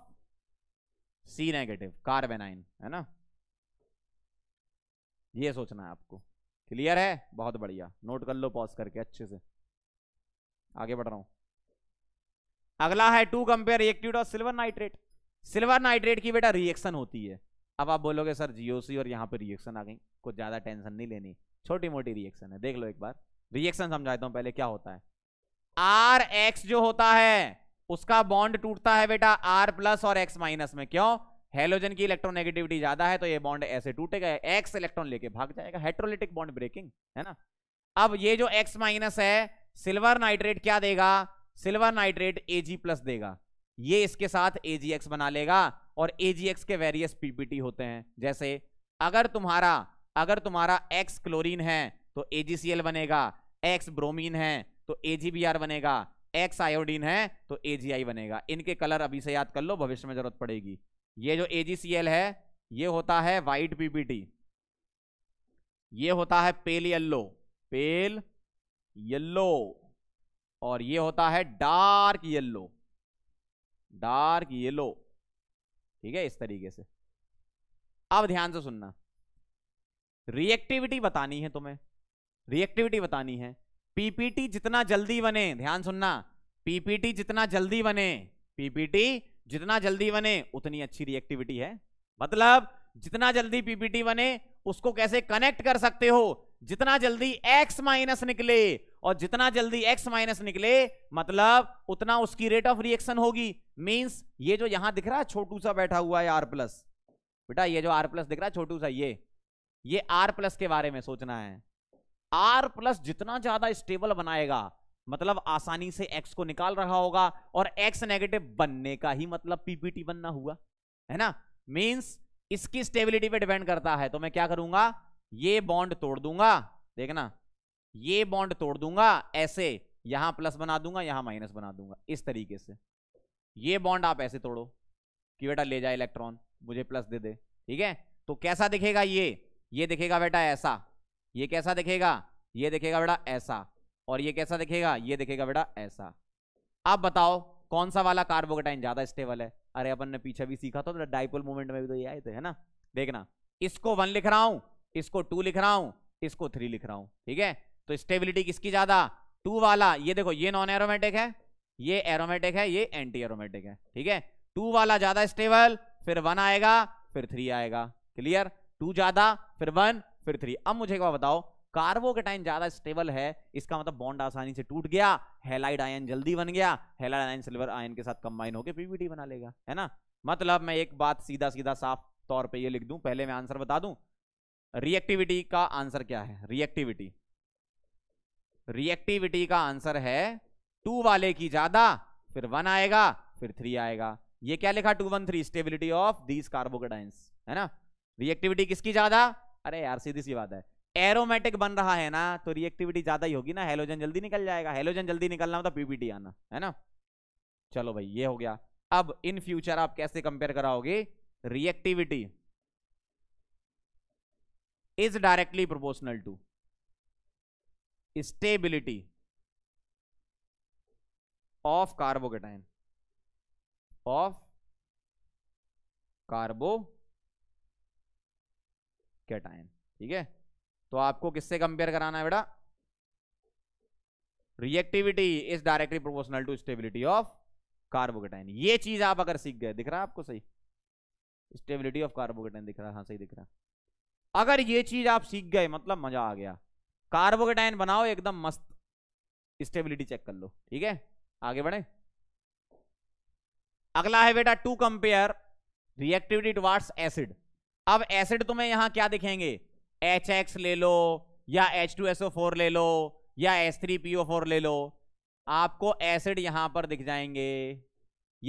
C negative carbanion है ना ये सोचना है आपको क्लियर है बहुत बढ़िया नोट कर लो पॉज करके अच्छे से आगे बढ़ रहा हूं अगला है टू कंपेयर एक सिल्वर नाइट्रेट सिल्वर नाइट्रेट की बेटा रिएक्शन होती है अब आप बोलोगे सर जीओसी और यहाँ पे रिएक्शन आ गई कुछ ज़्यादा टेंशन नहीं लेनी छोटी मोटी रिएक्शन है देख लो एक बार रिएक्शन समझाता हूँ पहले क्या होता है आर एक्स जो होता है उसका बॉन्ड टूटता है बेटा आर प्लस और एक्स माइनस में क्यों हेलोजन की इलेक्ट्रोनेगेटिविटी ज्यादा है तो ये बॉन्ड ऐसे टूटेगा एक्स इलेक्ट्रॉन लेके भाग जाएगा हेट्रोलिटिक बॉन्ड ब्रेकिंग है ना अब ये जो एक्स माइनस है सिल्वर नाइट्रेट क्या देगा सिल्वर नाइट्रेट एजी प्लस देगा ये इसके साथ एजीएक्स बना लेगा और एजीएक्स के वेरियस पीपीटी होते हैं जैसे अगर तुम्हारा अगर तुम्हारा एक्स क्लोरीन है तो एजीसीएल बनेगा एक्स ब्रोमीन है तो एजीबीआर बनेगा एक्स आयोडीन है तो एजीआई बनेगा इनके कलर अभी से याद कर लो भविष्य में जरूरत पड़ेगी ये जो एजीसीएल है ये होता है वाइट पीपीटी ये होता है पेल येल्लो पेल येल्लो और ये होता है डार्क येल्लो डार्क येलो ठीक है इस तरीके से अब ध्यान से सुनना रिएक्टिविटी बतानी है तुम्हें रिएक्टिविटी बतानी है पीपीटी जितना जल्दी बने ध्यान सुनना पीपीटी जितना जल्दी बने पीपीटी जितना जल्दी बने उतनी अच्छी रिएक्टिविटी है मतलब जितना जल्दी पीपीटी बने उसको कैसे कनेक्ट कर सकते हो जितना जल्दी x माइनस निकले और जितना जल्दी x माइनस निकले मतलब उतना उसकी रेट ऑफ रिएक्शन होगी मींस ये जो यहां दिख रहा है छोटू सा बैठा हुआ है r प्लस बेटा ये जो r प्लस दिख रहा है छोटू सा ये ये r प्लस के बारे में सोचना है आर प्लस जितना ज्यादा स्टेबल बनाएगा मतलब आसानी से एक्स को निकाल रहा होगा और एक्स नेगेटिव बनने का ही मतलब पीपीटी बनना हुआ है ना मीन्स इसकी स्टेबिलिटी पे डिपेंड करता है तो मैं क्या करूंगा ये बॉन्ड तोड़ दूंगा देखना ये बॉन्ड तोड़ दूंगा ऐसे यहां प्लस बना दूंगा यहां माइनस बना दूंगा इस तरीके से ये बॉन्ड आप ऐसे तोड़ो कि बेटा ले जाए इलेक्ट्रॉन मुझे प्लस दे दे ठीक है तो कैसा दिखेगा ये ये दिखेगा बेटा ऐसा ये कैसा दिखेगा ये दिखेगा बेटा ऐसा और ये कैसा दिखेगा ये दिखेगा बेटा ऐसा अब बताओ कौन सा वाला कार्बोकेटाइन ज्यादा स्टेबल है अरे अपन ने पीछे भी सीखा था तो डाइपोल मूवमेंट में भी तो ये आए थे है ना देखना इसको वन लिख रहा हूं इसको टू लिख रहा हूं इसको थ्री लिख रहा हूं ठीक है तो स्टेबिलिटी किसकी ज्यादा टू वाला ये देखो ये नॉन एरोमेटिक है ये एरोमेटिक है ये एंटी एरोमेटिक है ठीक है टू वाला ज्यादा स्टेबल फिर वन आएगा फिर थ्री आएगा क्लियर टू ज्यादा फिर वन फिर थ्री अब मुझे क्या बताओ कार्बो के टाइम ज्यादा स्टेबल है इसका मतलब बॉन्ड आसानी से टूट गया हेलाइड आयन जल्दी बन गया हेलाइड आयन सिल्वर आयन के साथ कंबाइन होकर पीवीटी बना लेगा है ना मतलब मैं एक बात सीधा सीधा साफ तौर पे ये लिख दूं पहले मैं आंसर बता दूं रिएक्टिविटी का आंसर क्या है रिएक्टिविटी रिएक्टिविटी का आंसर है टू वाले की ज्यादा फिर वन आएगा फिर थ्री आएगा ये क्या लिखा two one three stability of these carbocations है ना रिएक्टिविटी किसकी ज्यादा अरे यार सीधी सी बात है एरोमेटिक बन रहा है ना तो रिएक्टिविटी ज्यादा ही होगी ना हेलोजन जल्दी निकल जाएगा हेलोजन जल्दी निकलना होता तो पीपीटी आना है ना चलो भाई ये हो गया अब इन फ्यूचर आप कैसे कंपेयर कराओगे reactivity directly directly to stability of carbocation of carbocation ठीक है तो आपको किससे कंपेयर कराना है बेटा reactivity is directly proportional to stability of carbocation ये चीज आप अगर सीख गए दिख रहा है आपको सही स्टेबिलिटी ऑफ कार्बोकेटाइन दिख रहा है हाँ सही दिख रहा है अगर ये चीज आप सीख गए मतलब मजा आ गया कार्बोकेटाइन बनाओ एकदम मस्त स्टेबिलिटी चेक कर लो ठीक है आगे बढ़े अगला है बेटा to compare reactivity towards acid अब एसिड तुम्हें यहां क्या दिखेंगे एच एक्स ले लो या H two S O four ले लो या S three P O four ले लो आपको एसिड यहां पर दिख जाएंगे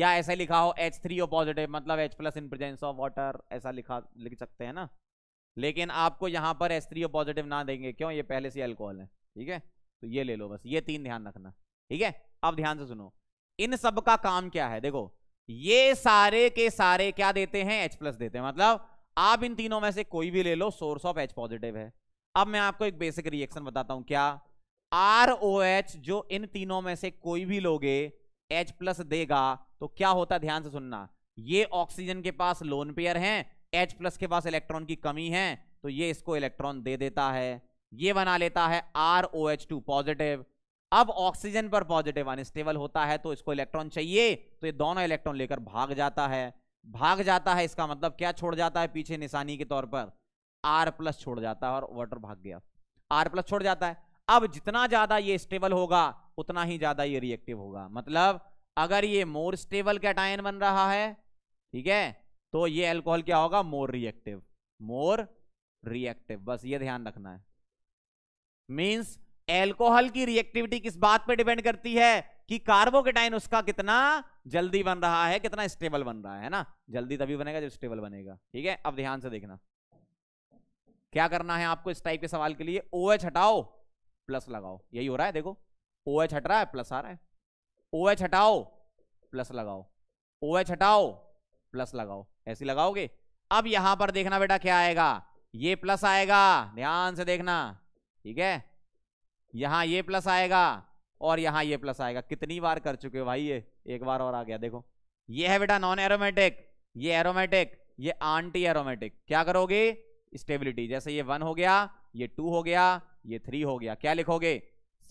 या ऐसा लिखा हो एच थ्री ओ पॉजिटिव मतलब H plus in presence of water ऐसा लिखा लिख सकते हैं ना लेकिन आपको यहां पर एस थ्री पॉजिटिव ना देंगे क्यों ये पहले से अल्कोहल है ठीक है तो ये ले लो बस ये तीन ध्यान रखना ठीक है अब ध्यान से सुनो इन सब का काम क्या है देखो ये सारे के सारे क्या देते हैं एच प्लस देते हैं मतलब आप इन तीनों में से कोई भी ले लो सोर्स ऑफ एच पॉजिटिव है अब मैं आपको एक बेसिक रिएक्शन बताता हूं क्या आर ओ एच जो इन तीनों में से कोई भी लोगे एच प्लस देगा तो क्या होता ध्यान से सुनना ये ऑक्सीजन के पास लोन पेयर हैं एच प्लस के पास इलेक्ट्रॉन की कमी है तो ये इसको इलेक्ट्रॉन दे देता है ये बना लेता है R O H two positive अब ऑक्सीजन पर पॉजिटिव अनस्टेबल होता है तो इसको इलेक्ट्रॉन चाहिए तो ये दोनों इलेक्ट्रॉन लेकर भाग जाता है भाग जाता है इसका मतलब क्या छोड़ जाता है पीछे निशानी के तौर पर आर प्लस छोड़ जाता है और वाटर भाग गया आर प्लस छोड़ जाता है अब जितना ज्यादा ये स्टेबल होगा उतना ही ज्यादा ये रिएक्टिव होगा मतलब अगर ये मोर स्टेबल कैटायन बन रहा है ठीक है तो ये अल्कोहल क्या होगा मोर रिएक्टिव मोर रिएक्टिव बस ये ध्यान रखना है मींस एल्कोहल की रिएक्टिविटी किस बात पे डिपेंड करती है कि कार्बोकेटाइन उसका कितना जल्दी बन रहा है कितना स्टेबल बन रहा है ना जल्दी तभी बनेगा जब स्टेबल बनेगा ठीक है अब ध्यान से देखना क्या करना है आपको इस टाइप के सवाल के लिए ओ OH हटाओ प्लस लगाओ यही हो रहा है देखो ओ OH हट रहा है प्लस आ रहा है ओ OH हटाओ प्लस लगाओ ओ OH हटाओ प्लस लगाओ ऐसे लगाओगे अब यहां पर देखना बेटा क्या आएगा ये प्लस आएगा ध्यान से देखना ठीक है यहां ये प्लस आएगा और यहां ये प्लस आएगा कितनी बार कर चुके हो भाई ये एक बार और आ गया देखो ये है बेटा नॉन एरोमेटिक ये एरोमेटिक ये आंटी एरोमेटिक क्या करोगे स्टेबिलिटी जैसे ये वन हो गया ये टू हो गया ये थ्री हो गया क्या लिखोगे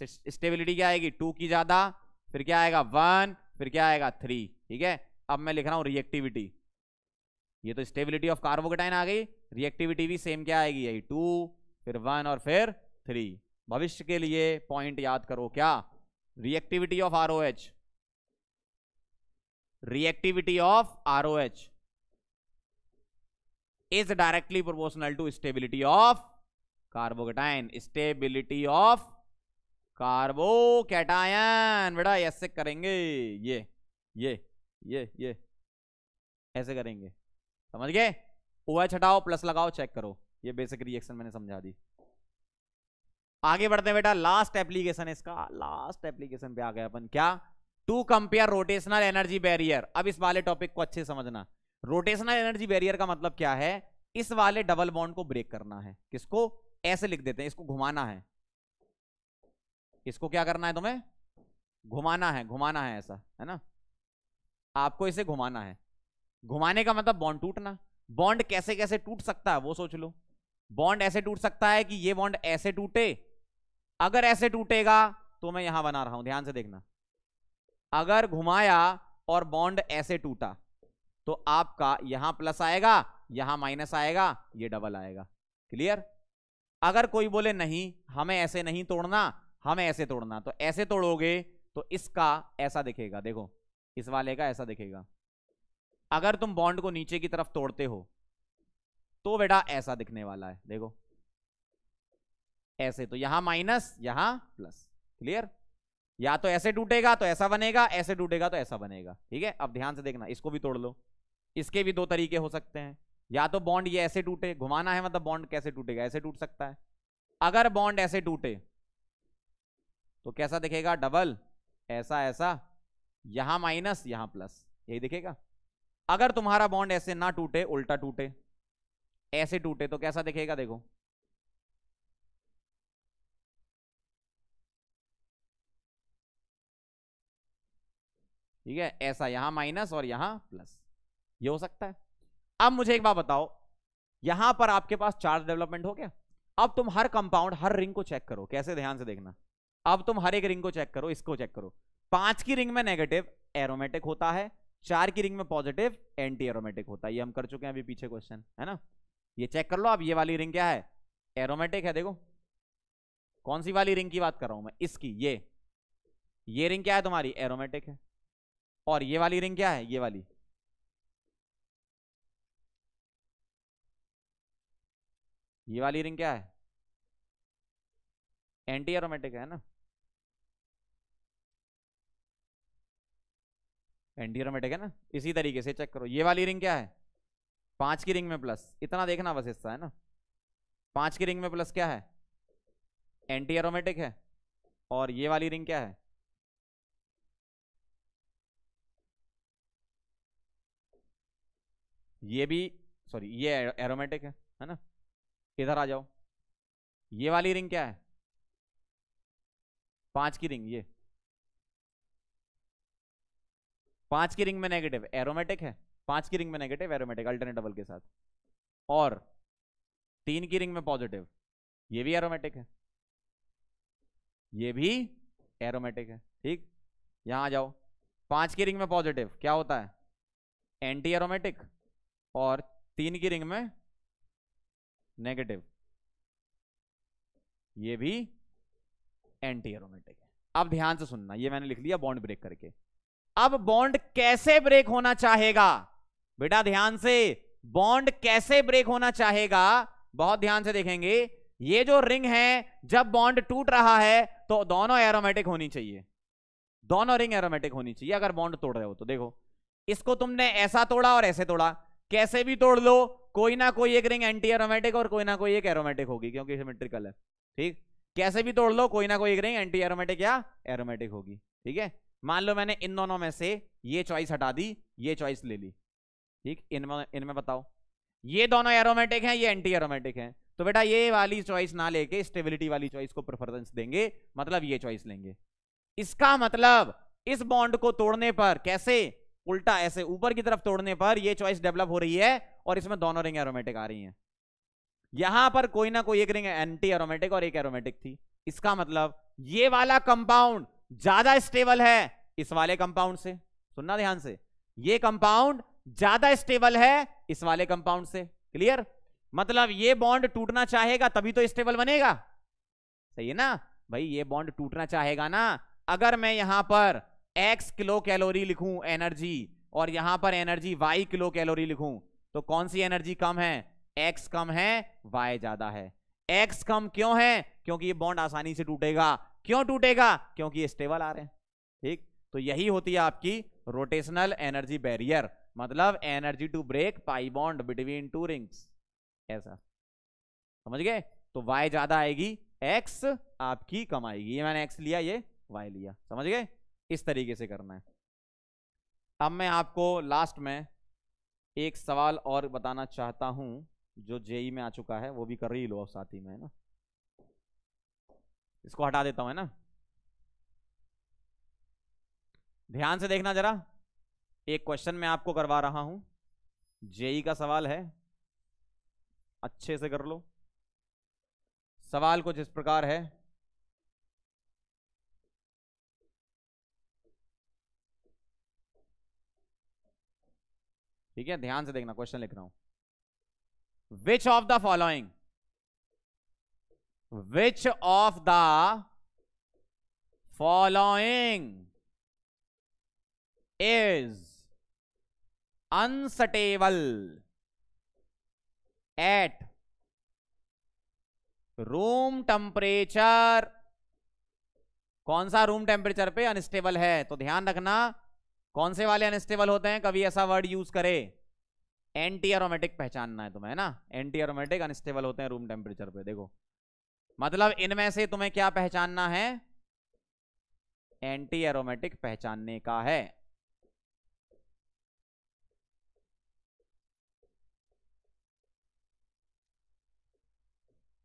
स्टेबिलिटी क्या आएगी टू की ज्यादा फिर क्या आएगा वन फिर क्या आएगा थ्री ठीक है अब मैं लिख रहा हूं रिएक्टिविटी ये तो स्टेबिलिटी ऑफ कार्बोकेटाइन आ गई रिएक्टिविटी भी सेम क्या आएगी यही टू फिर वन और फिर थ्री भविष्य के लिए पॉइंट याद करो क्या reactivity of R reactivity of R is directly proportional to stability of carbocation stability of carbocation बेटा ऐसे करेंगे ये ये ये ये ऐसे करेंगे समझ गए ओ एच हटाओ प्लस लगाओ चेक करो ये बेसिक रिएक्शन मैंने समझा दी आगे बढ़ते बेटा लास्ट एप्लीकेशन है इसका लास्ट एप्लीकेशन पे आ गया अपन क्या to compare rotational energy barrier अब इस वाले टॉपिक को अच्छे समझना रोटेशनल एनर्जी बैरियर का मतलब क्या है इस वाले डबल बॉन्ड को ब्रेक करना है किसको ऐसे लिख देते हैं इसको घुमाना है इसको क्या करना है तुम्हें घुमाना है घुमाना है ऐसा है ना आपको इसे घुमाना है घुमाने का मतलब बॉन्ड टूटना बॉन्ड कैसे कैसे टूट सकता है वो सोच लो बॉन्ड ऐसे टूट सकता है कि ये बॉन्ड ऐसे टूटे अगर ऐसे टूटेगा तो मैं यहां बना रहा हूं ध्यान से देखना अगर घुमाया और बॉन्ड ऐसे टूटा तो आपका यहां प्लस आएगा यहां माइनस आएगा ये डबल आएगा क्लियर अगर कोई बोले नहीं हमें ऐसे नहीं तोड़ना हमें ऐसे तोड़ना तो ऐसे तोड़ोगे तो इसका ऐसा दिखेगा देखो इस वाले का ऐसा दिखेगा अगर तुम बॉन्ड को नीचे की तरफ तोड़ते हो तो बेटा ऐसा दिखने वाला है देखो ऐसे तो यहां माइनस यहां प्लस क्लियर या तो ऐसे टूटेगा तो ऐसा बनेगा ऐसे टूटेगा तो ऐसा बनेगा ठीक है अब ध्यान से देखना इसको भी तोड़ लो इसके भी दो तरीके हो सकते हैं या तो बॉन्ड ये ऐसे टूटे घुमाना है मतलब बॉन्ड कैसे टूटेगा ऐसे टूट सकता है अगर बॉन्ड ऐसे टूटे तो कैसा दिखेगा डबल ऐसा ऐसा यहां माइनस यहां प्लस यही दिखेगा अगर तुम्हारा बॉन्ड ऐसे ना टूटे उल्टा टूटे ऐसे टूटे तो कैसा दिखेगा देखो ठीक है ऐसा यहां माइनस और यहां प्लस ये यह हो सकता है अब मुझे एक बात बताओ यहां पर आपके पास चार्ज डेवलपमेंट हो गया अब तुम हर कंपाउंड हर रिंग को चेक करो कैसे ध्यान से देखना अब तुम हर एक रिंग को चेक करो इसको चेक करो पांच की रिंग में नेगेटिव एरोमेटिक होता है चार की रिंग में पॉजिटिव एंटी एरोमेटिक होता है ये हम कर चुके हैं अभी पीछे क्वेश्चन है ना ये चेक कर लो आप ये वाली रिंग क्या है एरोमेटिक है देखो कौन सी वाली रिंग की बात कर रहा हूं मैं इसकी ये ये रिंग क्या है तुम्हारी एरोमेटिक है और ये वाली रिंग क्या है ये वाली ये वाली रिंग क्या है एंटी एरोमेटिक है ना एंटीरोमेटिक है ना इसी तरीके से चेक करो ये वाली रिंग क्या है पांच की रिंग में प्लस इतना देखना बस हिस्सा है ना पांच की रिंग में प्लस क्या है एंटी एरोमेटिक है और ये वाली रिंग क्या है ये भी सॉरी ये एरोमेटिक है है ना इधर आ जाओ ये वाली रिंग क्या है पांच की रिंग ये पांच की रिंग में नेगेटिव एरोमेटिक है पांच की रिंग में नेगेटिव एरोमेटिक अल्टरनेट डबल के साथ और तीन की रिंग में पॉजिटिव ये भी एरोमेटिक है ये भी एरोमेटिक है ठीक यहां आ जाओ पांच की रिंग में पॉजिटिव क्या होता है एंटी एरोमेटिक और तीन की रिंग में नेगेटिव ये भी एंटी एरोमेटिक है अब ध्यान से सुनना ये मैंने लिख लिया बॉन्ड ब्रेक करके अब बॉन्ड कैसे ब्रेक होना चाहेगा बेटा ध्यान से बॉन्ड कैसे ब्रेक होना चाहेगा बहुत ध्यान से देखेंगे ये जो रिंग है जब बॉन्ड टूट रहा है तो दोनों एरोमेटिक होनी चाहिए दोनों रिंग एरोमेटिक होनी चाहिए अगर बॉन्ड तोड़ रहे हो तो देखो इसको तुमने ऐसा तोड़ा और ऐसे तोड़ा कैसे भी तोड़ लो कोई ना कोई एक रिंग एंटी एरोमेटिक और कोई ना कोई एक एरोमेटिक होगी क्योंकि सिमेट्रिकल है ठीक कैसे भी तोड़ लो कोई ना कोई एक रिंग एंटी एरोमेटिक या एरोमेटिक होगी ठीक है मान लो मैंने इन दोनों में से ये चॉइस हटा दी ये चॉइस ले ली ठीक इनमें इनमें बताओ ये दोनों एरोमेटिक हैं ये एंटी एरोमेटिक हैं तो बेटा ये वाली चॉइस ना लेके स्टेबिलिटी वाली चॉइस को प्रेफरेंस देंगे मतलब ये चॉइस लेंगे इसका मतलब इस बॉन्ड को तोड़ने पर कैसे उल्टा ऐसे ऊपर की तरफ तोड़ने पर यह चॉइस डेवलप हो रही है और इसमें दोनों रिंग एरोमेटिक आ रही है यहां पर कोई ना कोई एक रिंग एंटी एरोमेटिक और एक एरोमेटिक थी इसका मतलब ये वाला कंपाउंड ज्यादा स्टेबल है इस वाले कंपाउंड से सुनना ध्यान से ये कंपाउंड ज्यादा स्टेबल है इस वाले कंपाउंड से क्लियर मतलब ये बॉन्ड टूटना चाहेगा तभी तो स्टेबल बनेगा सही है ना भाई ये बॉन्ड टूटना चाहेगा ना अगर मैं यहां पर x किलो कैलोरी लिखूं एनर्जी और यहां पर एनर्जी y किलो कैलोरी लिखूं तो कौन सी एनर्जी कम है x कम है y ज्यादा है x कम क्यों है क्योंकि ये बॉन्ड आसानी से टूटेगा क्यों टूटेगा क्योंकि स्टेबल आ रहे हैं ठीक तो यही होती है आपकी रोटेशनल एनर्जी बैरियर मतलब energy to break pi bond between two rings ऐसा समझ गए तो y ज्यादा आएगी एक्स आपकी कम आएगी ये मैंने एक्स लिया ये वाई लिया समझ गए इस तरीके से करना है अब मैं आपको लास्ट में एक सवाल और बताना चाहता हूं जो जेई e में आ चुका है वो भी कर रही लो साथ ही में है ना इसको हटा देता हूं है ना ध्यान से देखना जरा एक क्वेश्चन मैं आपको करवा रहा हूं जेई का सवाल है अच्छे से कर लो सवाल कुछ इस प्रकार है ठीक है ध्यान से देखना क्वेश्चन लिख रहा हूं which of the following which of the following is unstable at room temperature कौन सा रूम टेम्परेचर पे अनस्टेबल है तो ध्यान रखना कौन से वाले अनस्टेबल होते हैं कभी ऐसा वर्ड यूज करे एंटी एरोमेटिक पहचानना है तुम्हें ना एंटी एरोमेटिक अनस्टेबल होते हैं रूम टेम्परेचर पे देखो मतलब इनमें से तुम्हें क्या पहचानना है एंटी एरोमेटिक पहचानने का है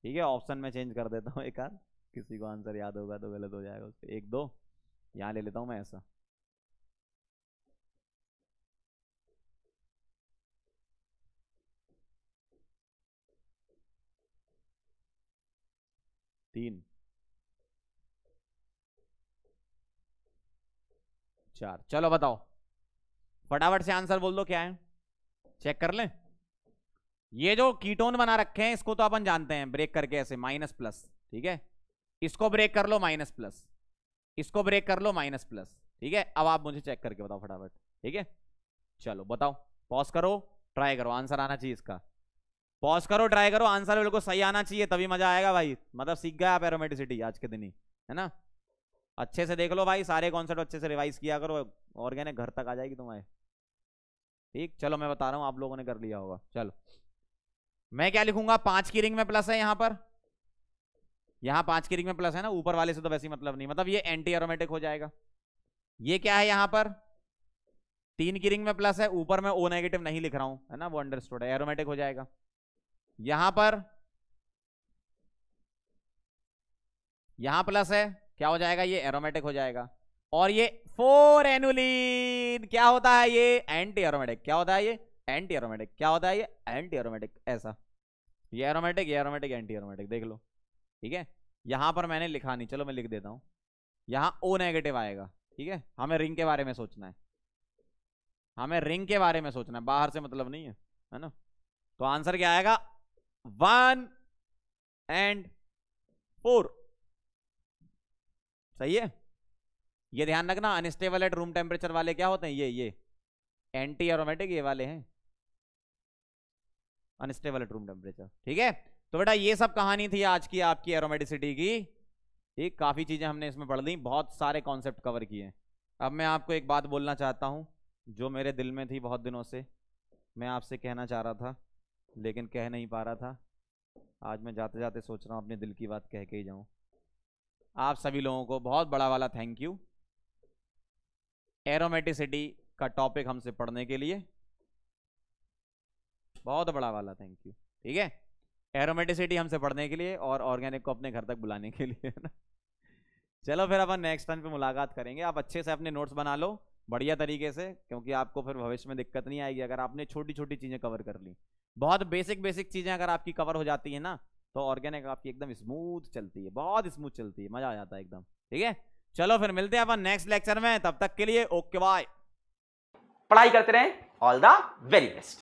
ठीक है ऑप्शन में चेंज कर देता हूं एक बार किसी को आंसर याद होगा तो गलत हो जाएगा उसके एक दो यहां ले लेता हूं मैं ऐसा तीन चार चलो बताओ फटाफट से आंसर बोल दो क्या है चेक कर लें ये जो कीटोन बना रखे हैं इसको तो अपन जानते हैं ब्रेक करके ऐसे माइनस प्लस ठीक है इसको ब्रेक कर लो माइनस प्लस इसको ब्रेक कर लो माइनस प्लस ठीक है अब आप मुझे चेक करके बताओ फटाफट ठीक है चलो बताओ पॉज करो ट्राई करो आंसर आना चाहिए इसका पॉज करो ट्राई करो आंसर बिल्कुल सही आना चाहिए तभी मजा आएगा भाई मतलब सीख गया आप एरोमेटिसिटी आज के दिन ही है ना अच्छे से देख लो भाई सारे कॉन्सेप्ट अच्छे से रिवाइज किया करो ऑर्गेनिक घर तक आ जाएगी तुम्हारे ठीक चलो मैं बता रहा हूँ आप लोगों ने कर लिया होगा चलो मैं क्या लिखूंगा पांच की रिंग में प्लस है यहाँ पर यहाँ पांच की रिंग में प्लस है ना ऊपर वाले से तो वैसे मतलब नहीं मतलब ये एंटी एरोमेटिक हो जाएगा ये क्या है यहाँ पर तीन की रिंग में प्लस है ऊपर मैं ओ नेगेटिव नहीं लिख रहा हूँ है ना वो अंडरस्टूड है एरोमेटिक हो जाएगा यहां पर यहां प्लस है क्या हो जाएगा ये एरोमेटिक हो जाएगा और ये फोर एनुलिन क्या होता है ये एंटी एरोमेटिक क्या होता है ये एंटी एरोमेटिक क्या होता है ये एंटी एरोमेटिक ऐसा ये एरोमेटिक ये एरोमेटिक एंटी एरोमेटिक देख लो ठीक है यहां पर मैंने लिखा नहीं चलो मैं लिख देता हूं यहां ओ नेगेटिव आएगा ठीक है हमें रिंग के बारे में सोचना है हमें रिंग के बारे में सोचना है बाहर से मतलब नहीं है है ना तो आंसर क्या आएगा वन एंड फोर सही है ये ध्यान रखना अनस्टेबल एट रूम टेम्परेचर वाले क्या होते हैं ये ये एंटी एरोमेटिक ये वाले हैं अनस्टेबल एट रूम टेम्परेचर ठीक है तो बेटा ये सब कहानी थी आज की आपकी एरोमेटिसिटी की ठीक काफ़ी चीज़ें हमने इसमें पढ़ ली बहुत सारे कॉन्सेप्ट कवर किए अब मैं आपको एक बात बोलना चाहता हूं जो मेरे दिल में थी बहुत दिनों से मैं आपसे कहना चाह रहा था लेकिन कह नहीं पा रहा था आज मैं जाते जाते सोच रहा हूँ अपने दिल की बात कह के ही जाऊँ आप सभी लोगों को बहुत बड़ा वाला थैंक यू एरोमेटिसिटी का टॉपिक हमसे पढ़ने के लिए बहुत बड़ा वाला थैंक यू ठीक है एरोमेटिसिटी हमसे पढ़ने के लिए और ऑर्गेनिक को अपने घर तक बुलाने के लिए ना चलो फिर अपन नेक्स्ट टाइम पे मुलाकात करेंगे आप अच्छे से अपने नोट्स बना लो बढ़िया तरीके से क्योंकि आपको फिर भविष्य में दिक्कत नहीं आएगी अगर आपने छोटी छोटी चीज़ें कवर कर ली बहुत बेसिक बेसिक चीज़ें अगर आपकी कवर हो जाती है ना तो ऑर्गेनिक आपकी एकदम स्मूथ चलती है बहुत स्मूथ चलती है मज़ा आ जाता है एकदम ठीक है चलो फिर मिलते हैं अपन नेक्स्ट लेक्चर में तब तक के लिए ओके बाय पढ़ाई करते रहें ऑल द वेरी बेस्ट